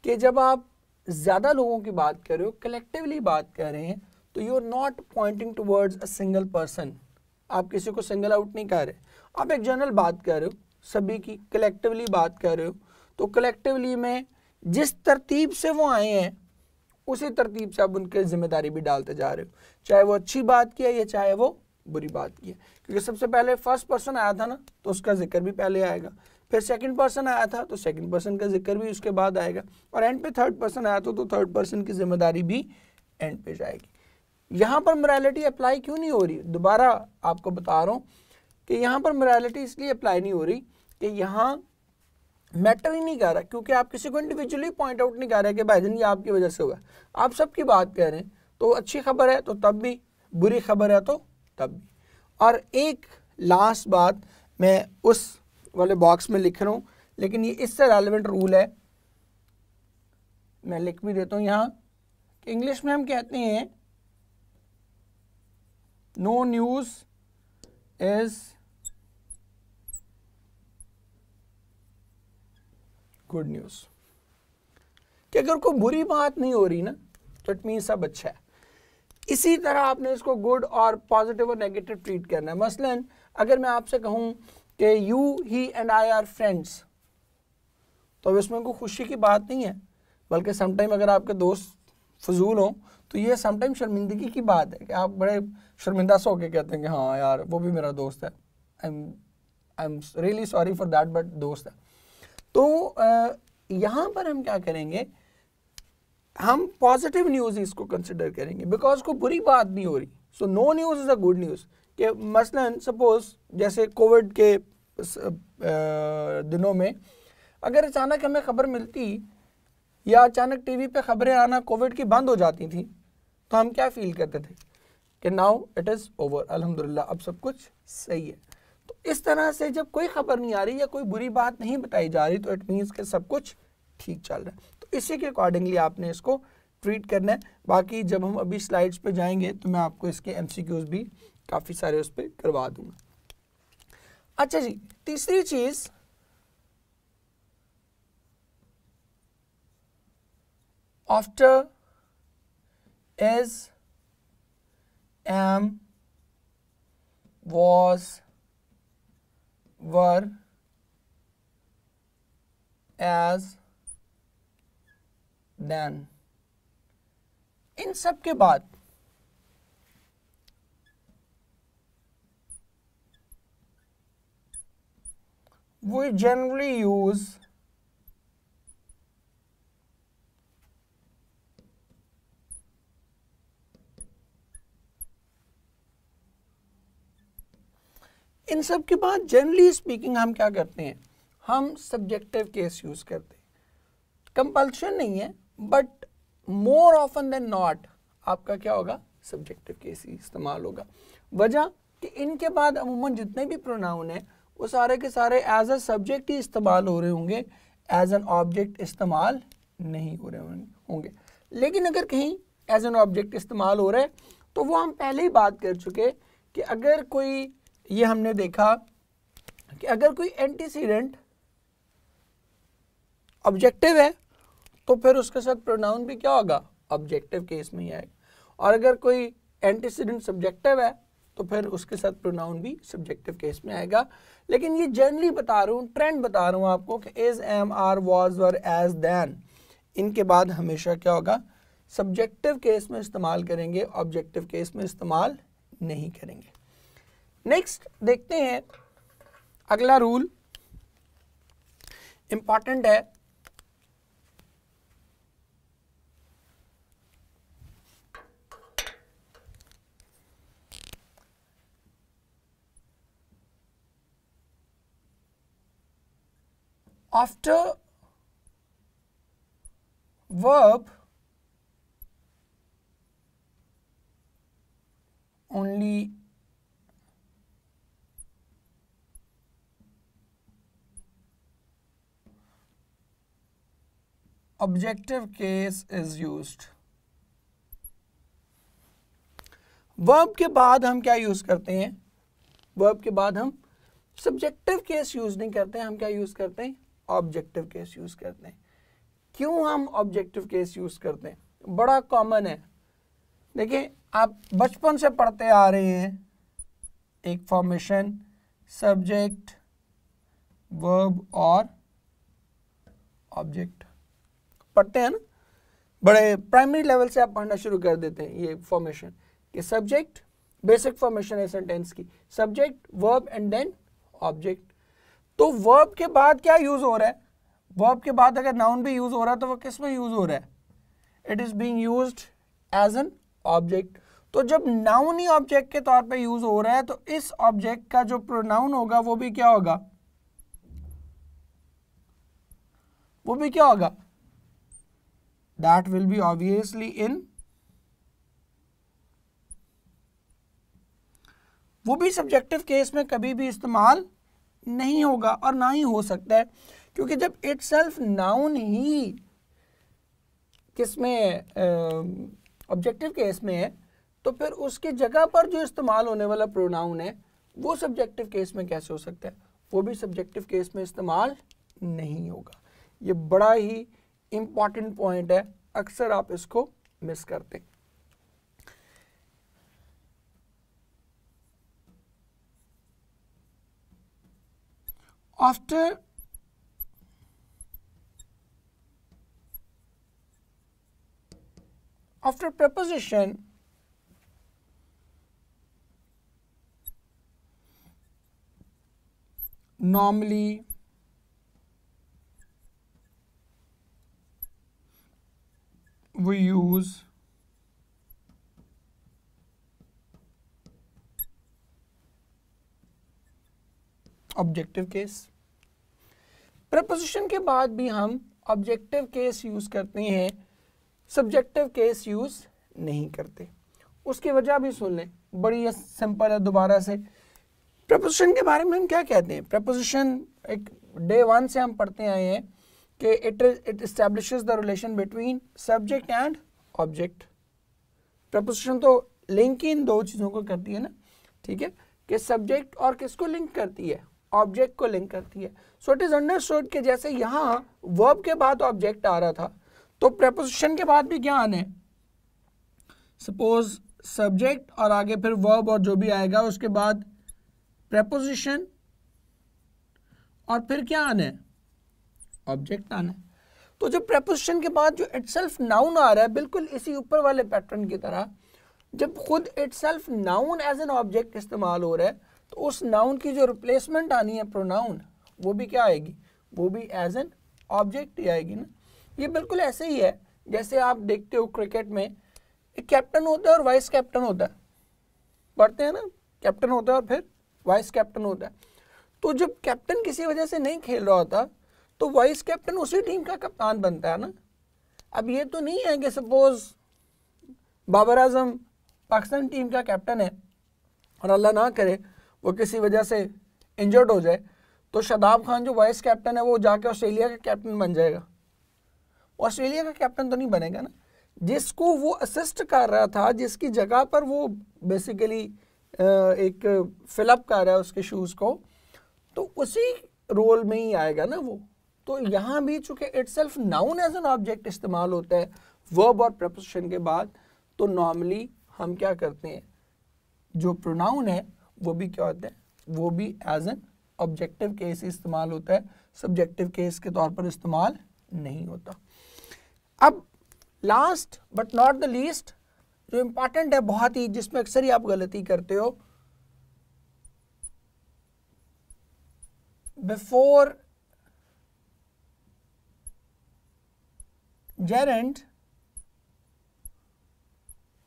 कि जब आप ज़्यादा लोगों की बात कर रहे हो कलेक्टिवली बात कर रहे हैं तो you are not pointing towards a single person आप किसी को सिंगल आउट नहीं कर रहे आप एक जनरल बात कर रहे हो सभी की कलेक्टिवली बात कर रहे हो तो कलेक्टिवली में जिस तरतीब से वो आए हैं उसी तरतीब से आप उनके जिम्मेदारी भी डालते जा रहे हो चाहे वो अच्छी बात की है या चाहे वो बुरी बात की है क्योंकि सबसे पहले फर्स्ट पर्सन आया था ना तो उसका जिक्र भी पहले आएगा फिर सेकंड पर्सन आया था तो सेकंड पर्सन का जिक्र भी उसके बाद आएगा और एंड पे थर्ड पर्सन आया था तो थर्ड पर्सन की जिम्मेदारी भी एंड पे जाएगी यहाँ पर मोरालिटी अप्लाई क्यों नहीं हो रही दोबारा आपको बता रहा हूँ कि यहाँ पर मोरालिटी इसलिए अप्लाई नहीं हो रही कि यहाँ मैटर तो ही नहीं कर रहा क्योंकि आप किसी को इंडिविजुअली पॉइंट आउट नहीं कर रहे कि भाईजन ये आपकी वजह से हुआ आप सबकी बात कह रहे हैं तो अच्छी खबर है तो तब भी बुरी खबर है तो तब भी और एक लास्ट बात मैं उस वाले बॉक्स में लिख रहा हूँ लेकिन ये इससे रेलिवेंट रूल है मैं लिख भी देता हूँ यहाँ इंग्लिश में हम कहते हैं no news is good news कि अगर कोई बुरी बात नहीं हो रही ना तो इट मीन सब अच्छा है इसी तरह आपने इसको गुड और पॉजिटिव और नेगेटिव ट्रीट करना है मसलन अगर मैं आपसे कहूं कि you he and I are friends तो इसमें कोई खुशी की बात नहीं है बल्कि समटाइम अगर आपके दोस्त फजूल हों तो ये समटाइम शर्मिंदगी की बात है कि आप बड़े शर्मिंदा से होकर कहते हैं कि हाँ यार वो भी मेरा दोस्त है I am I am really sorry for that but दोस्त है तो यहाँ पर हम क्या करेंगे हम पॉजिटिव न्यूज़ इसको कंसिडर करेंगे बिकॉज को बुरी बात नहीं हो रही so no news is a good news कि मसलन सपोज जैसे कोविड के दिनों में अगर अचानक हमें खबर मिलती या अचानक टीवी पे खबरें आना कोविड की बंद हो जाती थी तो हम क्या फील करते थे कि नाउ इट इज़ ओवर अलहमदिल्ला अब सब कुछ सही है इस तरह से जब कोई खबर नहीं आ रही या कोई बुरी बात नहीं बताई जा रही तो इट मीन्स के सब कुछ ठीक चल रहा है तो इसी के अकॉर्डिंगली आपने इसको ट्रीट करना है बाकी जब हम अभी स्लाइड्स पे जाएंगे तो मैं आपको इसके एमसीक्यूज भी काफ़ी सारे उस पर करवा दूंगा अच्छा जी तीसरी चीज़ after as am was were as than इन सब के बाद we generally use इन सब के बाद जनरली स्पीकिंग हम क्या करते हैं हम सब्जेक्टिव केस यूज़ करते हैं कंपल्शन नहीं है but more often than not आपका क्या होगा सब्जेक्टिव केस ही इस्तेमाल होगा वजह कि इनके बाद अमूमन जितने भी प्रोनाउन हैं वो सारे के सारे एज अ सब्जेक्ट ही इस्तेमाल हो रहे होंगे एज एन ऑब्जेक्ट इस्तेमाल नहीं हो रहे होंगे लेकिन अगर कहीं एज एन ऑब्जेक्ट इस्तेमाल हो रहा है तो वो हम पहले ही बात कर चुके कि अगर कोई ये हमने देखा कि अगर कोई एंटीसीडेंट ऑब्जेक्टिव है तो फिर उसके साथ प्रोनाउन भी क्या होगा ऑब्जेक्टिव केस में ही आएगा और अगर कोई एंटीसीडेंट सब्जेक्टिव है तो फिर उसके साथ प्रोनाउन भी सब्जेक्टिव केस में आएगा लेकिन ये जनरली बता रहा हूँ ट्रेंड बता रहा हूँ आपको कि इज एम आर वॉज और एज दैन इनके बाद हमेशा क्या होगा सब्जेक्टिव केस में इस्तेमाल करेंगे ऑब्जेक्टिव केस में इस्तेमाल नहीं करेंगे नेक्स्ट देखते हैं अगला रूल इंपॉर्टेंट है after verb only objective case is use verb के बाद हम क्या यूज करते हैं वर्ब के बाद हम सब्जेक्टिव केस यूज नहीं करते हैं हम क्या यूज करते हैं ऑब्जेक्टिव केस यूज करते हैं क्यों हम ऑब्जेक्टिव केस यूज करते हैं बड़ा कॉमन है देखिए आप बचपन से पढ़ते आ रहे हैं एक फॉर्मेशन सब्जेक्ट वर्ब और ऑब्जेक्ट पढ़ते हैं ना बड़े प्राइमरी लेवल से आप पढ़ना शुरू कर देते हैं ये फॉर्मेशन कि सब्जेक्ट बेसिक फॉर्मेशन है सेंटेंस की subject verb and then object तो वर्ब के बाद क्या यूज हो रहा है वर्ब के बाद अगर नाउन भी यूज हो रहा है तो वह किस में यूज हो रहा है it is being use as an object तो जब नाउन ही ऑब्जेक्ट के तौर पे यूज हो रहा है तो इस ऑब्जेक्ट का जो प्रोनाउन होगा वो भी क्या होगा वो भी क्या होगा that will be obviously in वो भी सब्जेक्टिव केस में कभी भी इस्तेमाल नहीं होगा और ना ही हो सकता है क्योंकि जब इट सेल्फ नाउन ही किस में ऑब्जेक्टिव केस में है तो फिर उसकी जगह पर जो इस्तेमाल होने वाला प्रोनाउन है वो सब्जेक्टिव केस में कैसे हो सकता है वो भी सब्जेक्टिव केस में इस्तेमाल नहीं होगा ये बड़ा ही इंपॉर्टेंट पॉइंट है अक्सर आप इसको मिस करते after after preposition normally we use objective case preposition के बाद भी हम ऑब्जेक्टिव केस यूज़ करते हैं सब्जेक्टिव केस यूज़ नहीं करते उसकी वजह भी सुन लें बड़ी सिंपल है दोबारा से प्रपोजिशन के बारे में हम क्या कहते हैं प्रपोजिशन एक डे वन से हम पढ़ते आए हैं कि is it establish the relation between subject and object preposition तो लिंक इन दो चीज़ों को करती है ना ठीक है कि सब्जेक्ट और किसको लिंक करती है ऑब्जेक्ट को लिंक करती है सो इट इज़ अंडरस्टूड कि जैसे यहाँ वर्ब के बाद ऑब्जेक्ट आ रहा था तो प्रपोजिशन के बाद भी क्या आने सपोज सब्जेक्ट और आगे फिर वर्ब और जो भी आएगा उसके बाद प्रपोजिशन और फिर क्या आने है ऑब्जेक्ट आना है तो जब प्रपोजिशन के बाद जो इट्सल्फ नाउन आ रहा है बिल्कुल इसी ऊपर वाले पैटर्न की तरह जब खुद itself noun as an object इस्तेमाल हो रहा है तो उस नाउन की जो रिप्लेसमेंट आनी है प्रोनाउन वो भी क्या आएगी वो भी एज एन ऑब्जेक्ट ही आएगी ना ये बिल्कुल ऐसे ही है जैसे आप देखते हो क्रिकेट में एक कैप्टन होता है और वाइस कैप्टन होता है पढ़ते हैं ना कैप्टन होता है और फिर वाइस कैप्टन होता है तो जब कैप्टन किसी वजह से नहीं खेल रहा होता तो वाइस कैप्टन उसी टीम का कप्तान बनता है ना अब ये तो नहीं है कि सपोज बाबर आजम पाकिस्तान टीम का कैप्टन है और अल्लाह ना करे वो किसी वजह से इंजर्ड हो जाए तो शदाब खान जो वाइस कैप्टन है वो जाके ऑस्ट्रेलिया का कैप्टन बन जाएगा ऑस्ट्रेलिया का कैप्टन तो नहीं बनेगा ना जिसको वो असिस्ट कर रहा था जिसकी जगह पर वो बेसिकली एक फिलअप कर रहा है उसके शूज़ को तो उसी रोल में ही आएगा ना वो तो यहां भी चूंकि itself noun as an object इस्तेमाल होता है वर्ब और प्रपोजिशन के बाद तो नॉर्मली हम क्या करते हैं जो प्रोनाउन है वो भी क्या होता है वो भी एज एन ऑब्जेक्टिव केस इस्तेमाल होता है सब्जेक्टिव केस के तौर पर इस्तेमाल नहीं होता अब last but not the least जो इंपॉर्टेंट है बहुत ही जिसमें अक्सर ही आप गलती करते हो before gerund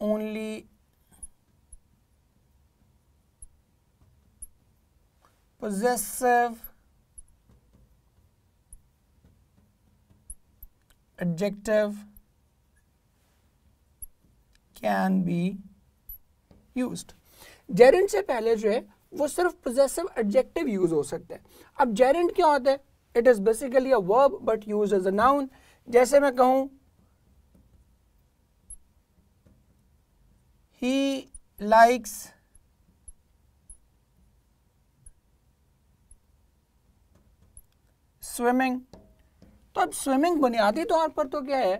only possessive adjective can be used gerund se pehle jo hai वो सिर्फ possessive adjective use हो सकते हैं अब gerund क्या होता है it is basically a verb but used as a noun जैसे मैं कहूं ही लाइक्स स्विमिंग तो अब स्विमिंग बुनियादी तौर पर तो क्या है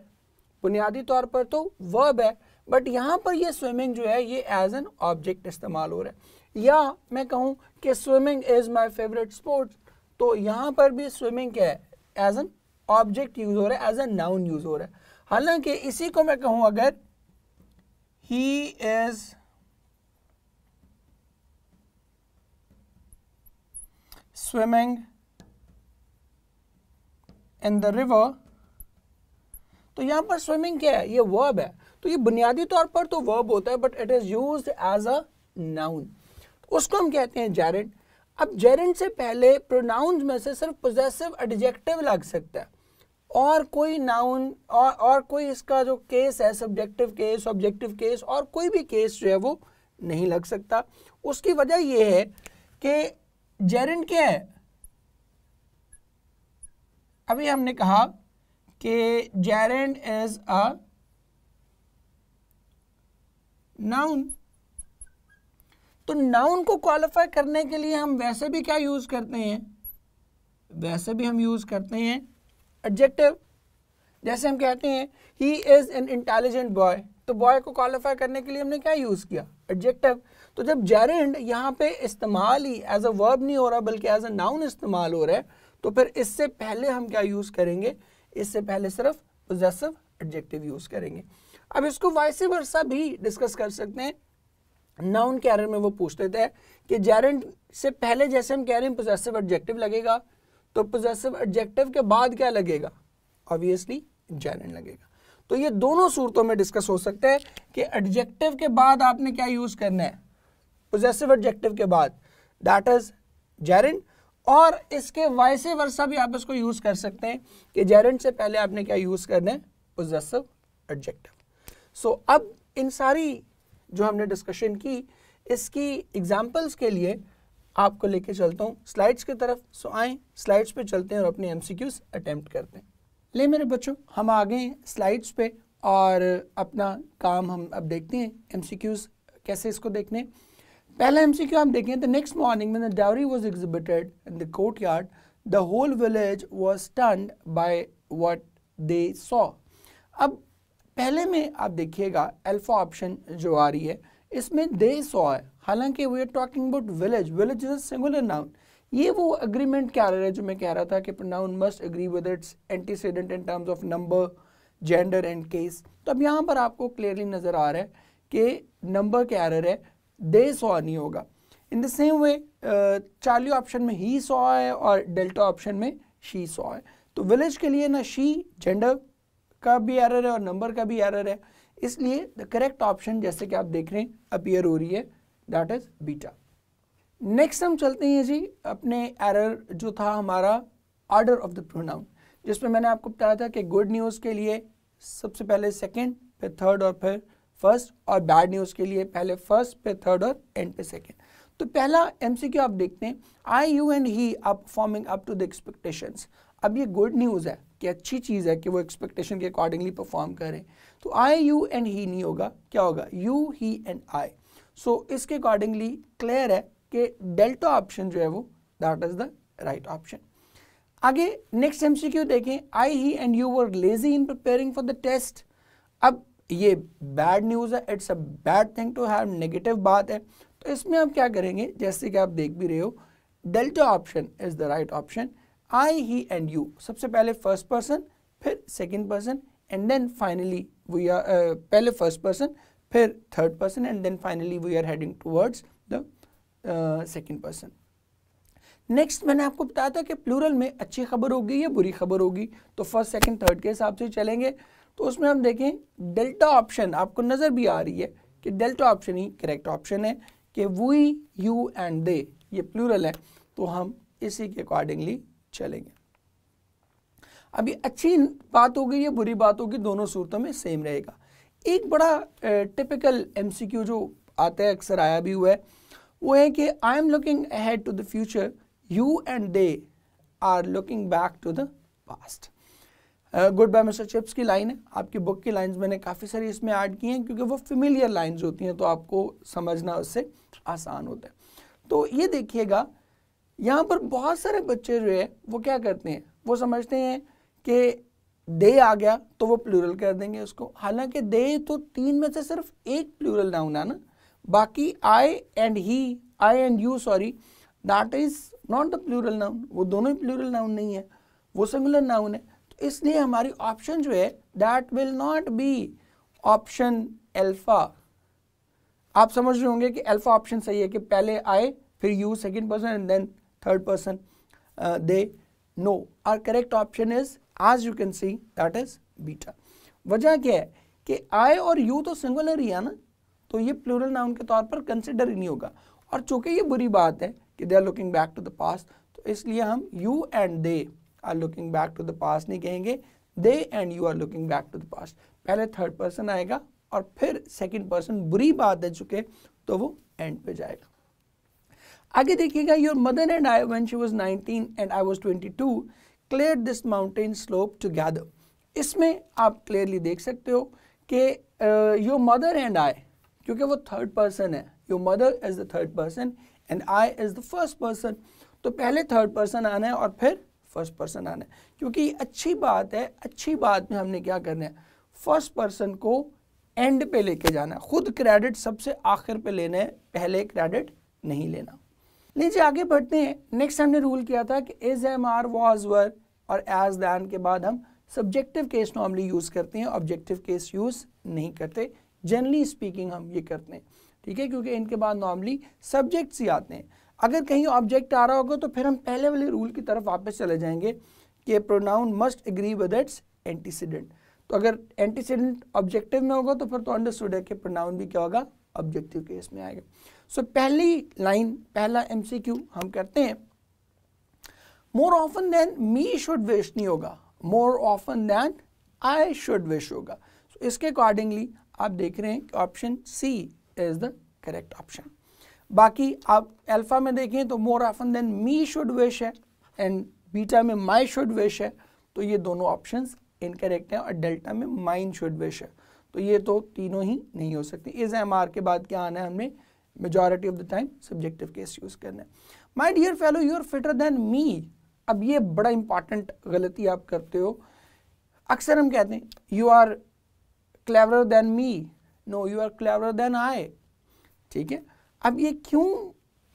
बुनियादी तौर पर तो वर्ब है बट यहां पर ये स्विमिंग जो है ये एज एन ऑब्जेक्ट इस्तेमाल हो रहा है या मैं कहूं कि swimming is my favourite sport तो यहां पर भी स्विमिंग क्या है एज एन ऑब्जेक्ट यूज हो रहा है एज ए नाउन यूज हो रहा है हालांकि इसी को मैं कहूं अगर he is swimming in the river तो यहां पर स्विमिंग क्या है ये वर्ब है तो ये बुनियादी तौर पर तो वर्ब होता है but it is use as a noun उसको हम कहते हैं जेरेंट अब जेरेंट से पहले प्रोनाउंस में से सिर्फ पोजेसिव एडजेक्टिव लग सकता है और कोई नाउन और और कोई इसका जो केस है सब्जेक्टिव केस ऑब्जेक्टिव केस और कोई भी केस जो है वो नहीं लग सकता उसकी वजह यह है कि जेरिन क्या है अभी हमने कहा कि जेरेंड इज अ नाउन तो नाउन को क्वालिफाई करने के लिए हम वैसे भी क्या यूज़ करते हैं वैसे भी हम यूज़ करते हैं एडजेक्टिव जैसे हम कहते हैं he is an intelligent boy तो बॉय को क्वालिफाई करने के लिए हमने क्या यूज़ किया एडजेक्टिव तो जब जेरेंड यहाँ पे इस्तेमाल ही एज अ वर्ब नहीं हो रहा बल्कि एज अ नाउन इस्तेमाल हो रहा है तो फिर इससे पहले हम क्या यूज़ करेंगे इससे पहले सिर्फ पोजेसिव एडजेक्टिव यूज़ करेंगे अब इसको वाइस वर्षा भी डिस्कस कर सकते हैं नाउन कैरियर में वो पूछ लेते हैं कि जेरेंड से पहले जैसे हम कह रहे हैं पोजेसिव एडजेक्टिव लगेगा तो पोजेसिव एडजेक्टिव के बाद क्या लगेगा ऑब्वियसली जेनेंट लगेगा तो ये दोनों सूरतों में डिस्कस हो सकते हैं कि एडजेक्टिव के बाद आपने क्या यूज करना है पोजेसिव एडजेक्टिव के बाद दैट इज जेरेंट और इसके वायसे वर्षा भी आप इसको यूज कर सकते हैं कि जेरेंट से पहले आपने क्या यूज करना है पोजेसिव एडजेक्टिव सो अब इन सारी जो हमने डिस्कशन की इसकी एग्जाम्पल्स के लिए आपको लेके चलता हूँ स्लाइड्स की तरफ सो आए स्लाइड्स पे चलते हैं और अपने एम अटैम्प्ट करते हैं ले मेरे बच्चों हम आ गए हैं स्लाइड्स पे और अपना काम हम अब देखते हैं एम कैसे इसको देखने पहला एम हम देखें द नेक्स्ट मॉर्निंग में the dowry was exhibited in the courtyard the whole village was stunned by what they saw अब पहले में आप देखिएगा अल्फा ऑप्शन जो आ रही है इसमें दे सॉ है हालांकि we are talking about village village is singular noun ये वो अग्रीमेंट क्या है जो मैं कह रहा था कि noun must agree with its antecedent in terms of number gender and case तो अब यहाँ पर आपको क्लियरली नज़र आ रहा है कि नंबर क्या रहा है दे सॉ नहीं होगा in the same way Charlie option में ही सॉ है और डेल्टा ऑप्शन में शी सॉ है तो विलेज के लिए ना शी जेंडर का भी एरर है और नंबर का भी एरर है इसलिए द करेक्ट ऑप्शन जैसे कि आप देख रहे हैं अपियर हो रही है दैट इज बीटा नेक्स्ट हम चलते हैं जी अपने एरर जो था हमारा ऑर्डर ऑफ द प्रोनाउन जिसमें मैंने आपको बताया था कि गुड न्यूज़ के लिए सबसे पहले सेकेंड फिर थर्ड और फिर फर्स्ट और बैड न्यूज़ के लिए पहले फर्स्ट फिर थर्ड और एंड पे सेकेंड तो पहला एम आप देखते हैं I you and he are performing up to the expectations अब ये गुड न्यूज़ है कि अच्छी चीज़ है कि वो एक्सपेक्टेशन के अकॉर्डिंगली परफॉर्म करें तो आई यू एंड ही नहीं होगा क्या होगा यू ही एंड आई सो इसके अकॉर्डिंगली क्लियर है कि डेल्टा ऑप्शन जो है वो that is the right option आगे नेक्स्ट एम देखें I he and you were lazy in preparing for the test अब ये बैड न्यूज़ है it's a bad thing to have negative बात है तो इसमें आप क्या करेंगे जैसे कि आप देख भी रहे हो Delta option is the right option I he and you सबसे पहले फर्स्ट पर्सन फिर second person and then finally we are पहले फर्स्ट पर्सन फिर third person and then finally we are heading towards the second person next मैंने आपको बताया था कि प्लूरल में अच्छी खबर होगी या बुरी खबर होगी तो फर्स्ट सेकंड थर्ड के हिसाब से चलेंगे तो उसमें हम देखें डेल्टा ऑप्शन आपको नज़र भी आ रही है कि डेल्टा ऑप्शन ही करेक्ट ऑप्शन है कि वी यू एंड दे ये प्लूरल है तो हम इसी के अकॉर्डिंगली चलेंगे अभी अच्छी बात होगी या बुरी बात होगी दोनों सूरतों में सेम रहेगा एक बड़ा टिपिकल एमसीक्यू जो आता है अक्सर आया भी हुआ है वो है कि I am looking ahead to the future you and they are looking back to the past goodbye Mister Chips की लाइन है आपकी बुक की लाइंस मैंने काफ़ी सारी इसमें ऐड की हैं क्योंकि वो फेमिलियर लाइंस होती हैं तो आपको समझना उससे आसान होता है तो ये देखिएगा यहाँ पर बहुत सारे बच्चे जो है वो क्या करते हैं वो समझते हैं कि दे आ गया तो वो प्लूरल कर देंगे उसको हालांकि दे तो तीन में से सिर्फ एक प्लूरल नाउन है ना बाकी I and he I and you sorry that is not the plural noun वो दोनों ही प्लूरल नाउन नहीं है वो सिंगुलर नाउन है तो इसलिए हमारी ऑप्शन जो है that will not be option alpha आप समझ रहे होंगे कि अल्फा ऑप्शन सही है कि पहले आए फिर you second person and then third person uh, they know our correct option is as you can see that is beta वजह क्या है कि I और you तो सिंगुलर ही है ना तो ये प्लूरल नाउन के तौर पर कंसिडर ही नहीं होगा और चूंकि ये बुरी बात है कि they are looking back to the past तो इसलिए हम you and they are looking back to the past नहीं कहेंगे they and you are looking back to the past पहले थर्ड पर्सन आएगा और फिर सेकंड पर्सन बुरी बात है चुके तो वो एंड पे जाएगा आगे देखिएगा your mother and I one she was nineteen and I was twenty to clear this mountain slope together इसमें आप क्लियरली देख सकते हो कि योर मदर एंड आई क्योंकि वो थर्ड पर्सन है your mother is the third person and I is the first person तो पहले थर्ड पर्सन आना है और फिर फर्स्ट पर्सन आना है क्योंकि अच्छी बात है अच्छी बात में हमने क्या करना है फर्स्ट पर्सन को एंड पे लेके जाना है खुद क्रेडिट सबसे आखिर पे लेना है पहले क्रेडिट नहीं लेना लीजिए आगे बढ़ते हैं नेक्स्ट हमने रूल किया था कि is am are was were और एज दैन के बाद हम सब्जेक्टिव केस नॉर्मली यूज़ करते हैं ऑब्जेक्टिव केस यूज़ नहीं करते जनरली स्पीकिंग हम ये करते हैं ठीक है क्योंकि इनके बाद नॉर्मली सब्जेक्ट्स ही आते हैं अगर कहीं ऑब्जेक्ट आ रहा होगा तो फिर हम पहले वाले रूल की तरफ वापस चले जाएंगे कि pronoun must agree with its antecedent तो अगर एंटीसीडेंट ऑब्जेक्टिव में होगा तो फिर तो अंडरस्टूड है कि प्रोनाउन भी क्या होगा ऑब्जेक्टिव केस में आएगा सो पहली लाइन पहला एमसीक्यू हम करते हैं more often than me should wish नहीं होगा more often than I should wish होगा सो इसके अकॉर्डिंगली आप देख रहे हैं कि option C is the correct option बाकी आप अल्फा में देखें तो more often than me should wish है एंड बीटा में माई शुड विश है तो ये दोनों ऑप्शन इनकरेक्ट हैं और डेल्टा में माइन शुड विश है तो ये तो तीनों ही नहीं हो सकते इस एम आर के बाद क्या आना है हमें majority of the time subjective case use करना है my dear fellow you are fitter than me अब ये बड़ा इंपॉर्टेंट गलती आप करते हो अक्सर हम कहते हैं you are clever than me no you are clever than I ठीक है अब ये क्यों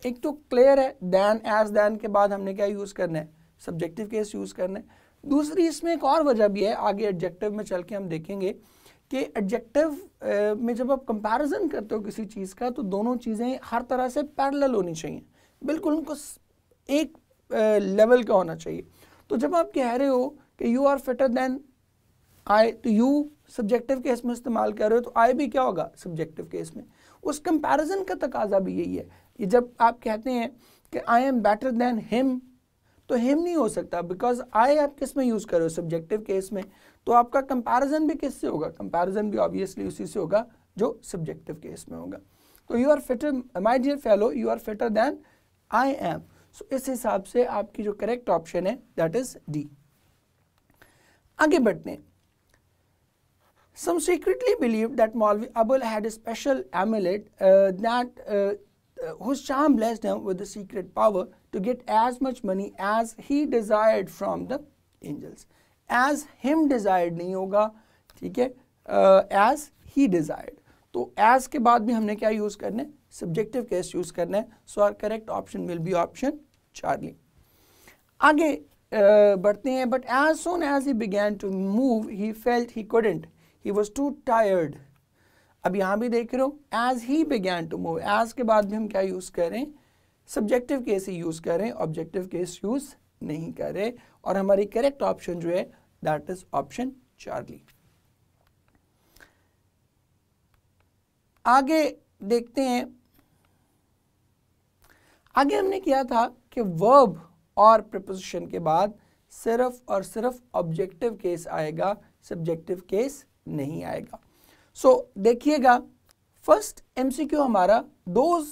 एक तो क्लियर है दैन एज दैन के बाद हमने क्या यूज़ करना है सब्जेक्टिव केस यूज़ करना है दूसरी इसमें एक और वजह भी है आगे एडजेक्टिव में चल के हम देखेंगे कि एडजेक्टिव uh, में जब आप कंपैरिजन करते हो किसी चीज़ का तो दोनों चीज़ें हर तरह से पैरेलल होनी चाहिए बिल्कुल उनको एक लेवल uh, का होना चाहिए तो जब आप कह रहे हो कि you are fitter than I तो यू सब्जेक्टिव केस में इस्तेमाल कर रहे हो तो आई भी क्या होगा सब्जेक्टिव केस में उस कंपैरिजन का तकाजा भी यही है ये जब आप कहते हैं कि I am better than him तो हिम नहीं हो सकता बिकॉज आई आप किस में यूज़ कर रहे हो सब्जेक्टिव केस में तो आपका कंपैरिजन भी किससे होगा कंपैरिजन भी ऑब्वियसली उसी से होगा जो सब्जेक्टिव केस में होगा तो you are fitter my dear fellow you are fitter than I am so इस हिसाब से आपकी जो करेक्ट ऑप्शन है दैट इज डी आगे बढ़ने some secretly believe that Maulvi Abul had special amulet that whom blessed with secret power to get as much money as he desired from the angels as him desired नहीं होगा ठीक है as he desired तो as के बाद भी हमने क्या यूज़ करना है सब्जेक्टिव केस यूज़ करना है so our correct option will be option Charlie आगे uh, बढ़ते हैं but as soon as he began to move he felt he couldn't he was too tired अब यहां भी देख रहे हो as he began to move as के बाद भी हम क्या यूज़ करें सब्जेक्टिव केस ही यूज़ करें ऑब्जेक्टिव केस यूज़ नहीं करे और हमारी करेक्ट ऑप्शन जो है दैट इज ऑप्शन चार्ली आगे देखते हैं आगे हमने किया था कि वर्ब और प्रपोजिशन के बाद सिर्फ और सिर्फ ऑब्जेक्टिव केस आएगा सब्जेक्टिव केस नहीं आएगा सो so, देखिएगा फर्स्ट एमसीक्यू हमारा दोज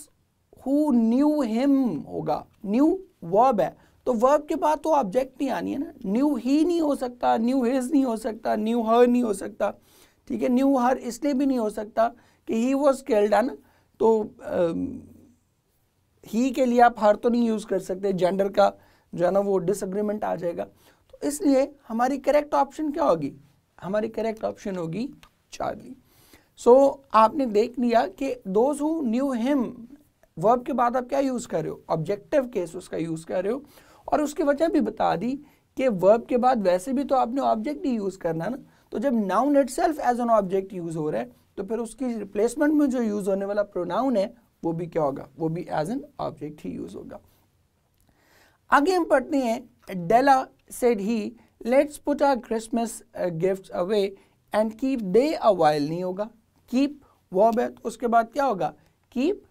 हु न्यू हिम होगा न्यू वर्ब है तो वर्ब के बाद तो ऑब्जेक्ट नहीं आनी है ना न्यू ही नहीं हो सकता न्यू हिज नहीं हो सकता न्यू हर नहीं हो सकता ठीक है न्यू हर इसलिए भी नहीं हो सकता कि ही वॉज किल्ड है ना तो ही के लिए आप हर तो नहीं यूज़ कर सकते जेंडर का जो है ना वो डिसग्रीमेंट आ जाएगा तो इसलिए हमारी करेक्ट ऑप्शन क्या होगी हमारी करेक्ट ऑप्शन होगी चार्ली सो so, आपने देख लिया कि those who knew him verb के बाद आप क्या यूज़ कर रहे हो ऑब्जेक्टिव केस उसका यूज़ कर रहे हो और उसकी वजह भी बता दी कि वर्ब के बाद वैसे भी तो आपने ऑब्जेक्ट ही यूज़ करना ना तो जब noun itself as an object use हो रहा है तो फिर उसकी रिप्लेसमेंट में जो यूज़ होने वाला प्रोनाउन है वो भी क्या होगा वो भी एज एन ऑब्जेक्ट ही यूज़ होगा आगे हम पढ़ते हैं Della said he let's put our Christmas gift away and keep they awhile नहीं होगा कीप वर्ब है तो उसके बाद क्या होगा कीप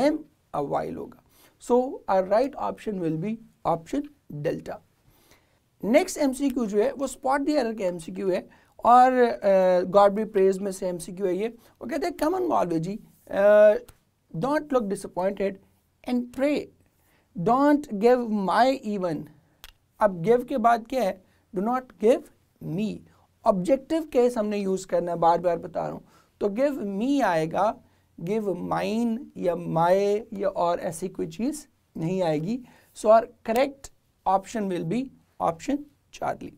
देम अवाइल होगा so our right option will be option Delta next MCQ जो है वो स्पॉट दी एरर के एमसीक्यू है और गॉड बी प्रेज में से एमसीक्यू है ये वो कहते हैं कमन मॉलोजी don't look disappointed and pray don't give my even अब गिव के बाद क्या है do not give me objective case हमने यूज़ करना है बार बार बता रहा हूँ तो गिव मी आएगा गिव माइन या माए या और ऐसी कोई चीज़ नहीं आएगी So our correct option will be option Charlie.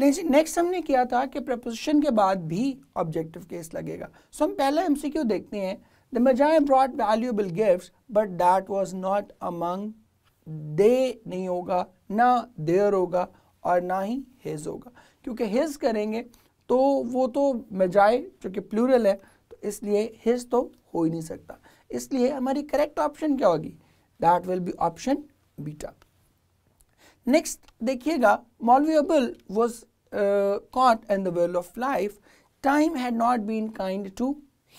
Next हमने किया था कि प्रपोजिशन के बाद भी ऑब्जेक्टिव केस लगेगा सो so, हम पहला एमसीक्यू देखते हैं the Magi brought valuable gift but that was not among they नहीं होगा ना देयर होगा और ना ही हिज होगा क्योंकि हिज करेंगे तो वो तो मजाय जो कि प्लूरल है तो इसलिए हिज तो हो ही नहीं सकता इसलिए हमारी करेक्ट ऑप्शन क्या होगी that will be option beta next देखिएगा मॉलवियबल was caught in the world of lifetime had not been kind to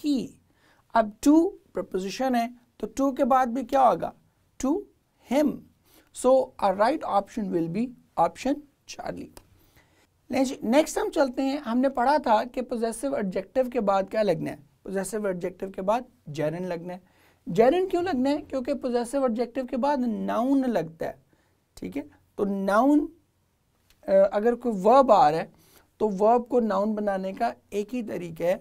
he अब टू प्रपोजिशन है तो टू के बाद भी क्या होगा to him so a right option will be option Charlie next हम चलते हैं हमने पढ़ा था कि पोजेसिव एडजेक्टिव के बाद क्या लगना है पोजेसिव एडजेक्टिव के बाद जेनन लगना है जेरिन क्यों लगना है क्योंकि पोजेसिव ऑब्जेक्टिव के बाद नाउन लगता है ठीक है तो नाउन अगर कोई वर्ब आ रहा है तो वर्ब को नाउन बनाने का एक ही तरीका है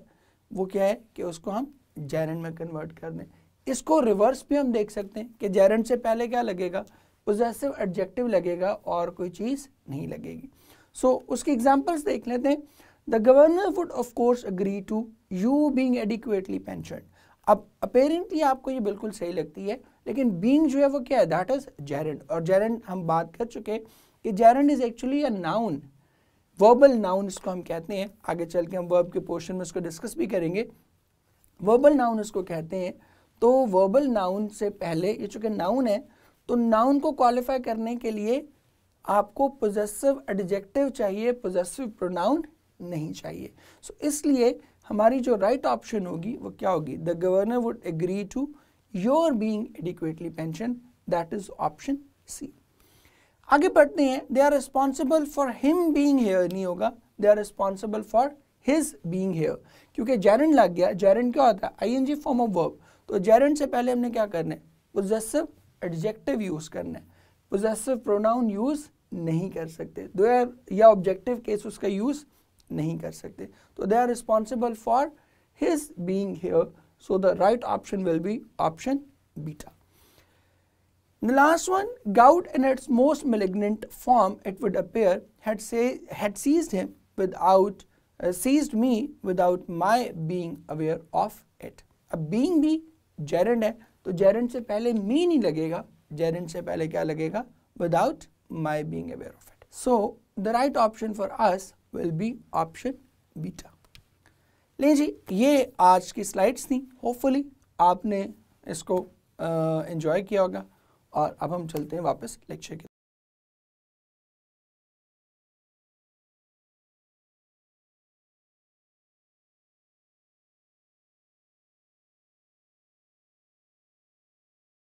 वो क्या है कि उसको हम जेरन में कन्वर्ट कर दें इसको रिवर्स भी हम देख सकते हैं कि जेरन से पहले क्या लगेगा पोजेसिव एडजेक्टिव लगेगा और कोई चीज़ नहीं लगेगी सो so, उसकी एग्जाम्पल्स देख लेते हैं the governor would of course agree to you being adequately pension अब अपेरेंटली आपको ये बिल्कुल सही लगती है लेकिन बींग जो है वो क्या है दैट इज जेरेंड और जेरेंड हम बात कर चुके कि gerund is actually a noun verbal noun इसको हम कहते हैं आगे चल के हम वर्ब के पोर्शन में इसको डिस्कस भी करेंगे वर्बल नाउन इसको कहते हैं तो वर्बल नाउन से पहले ये चूंकि नाउन है तो नाउन को क्वालिफाई करने के लिए आपको पोजेसिव एडजेक्टिव चाहिए पोजेसिव प्रोनाउन नहीं चाहिए सो so, इसलिए हमारी जो राइट right ऑप्शन होगी वो क्या होगी the governor would agree to your being adequately pension that is option C आगे बढ़ते हैं they are responsible for him being here नहीं होगा they are responsible for his being here क्योंकि जैरन लग गया जैरन क्या होता है I N G form of verb तो जैरन से पहले हमने क्या करना है पोजेसिव एडजेक्टिव यूज करना है पोजेसिव प्रोनाउन यूज नहीं कर सकते दो या ऑब्जेक्टिव केस उसका यूज नहीं कर सकते तो they are responsible for his being so the right option will be option beta the last one gout in its most malignant form it would appear had seize him without seized me without my being aware of it अब being भी gerund है तो gerund से पहले मी नहीं लगेगा gerund से पहले क्या लगेगा without my being aware of it so the right option for us will be option beta लें जी ये आज की स्लाइड्स थी होपफुली आपने इसको इन्जॉय uh, किया होगा और अब हम चलते हैं वापस लेक्चर के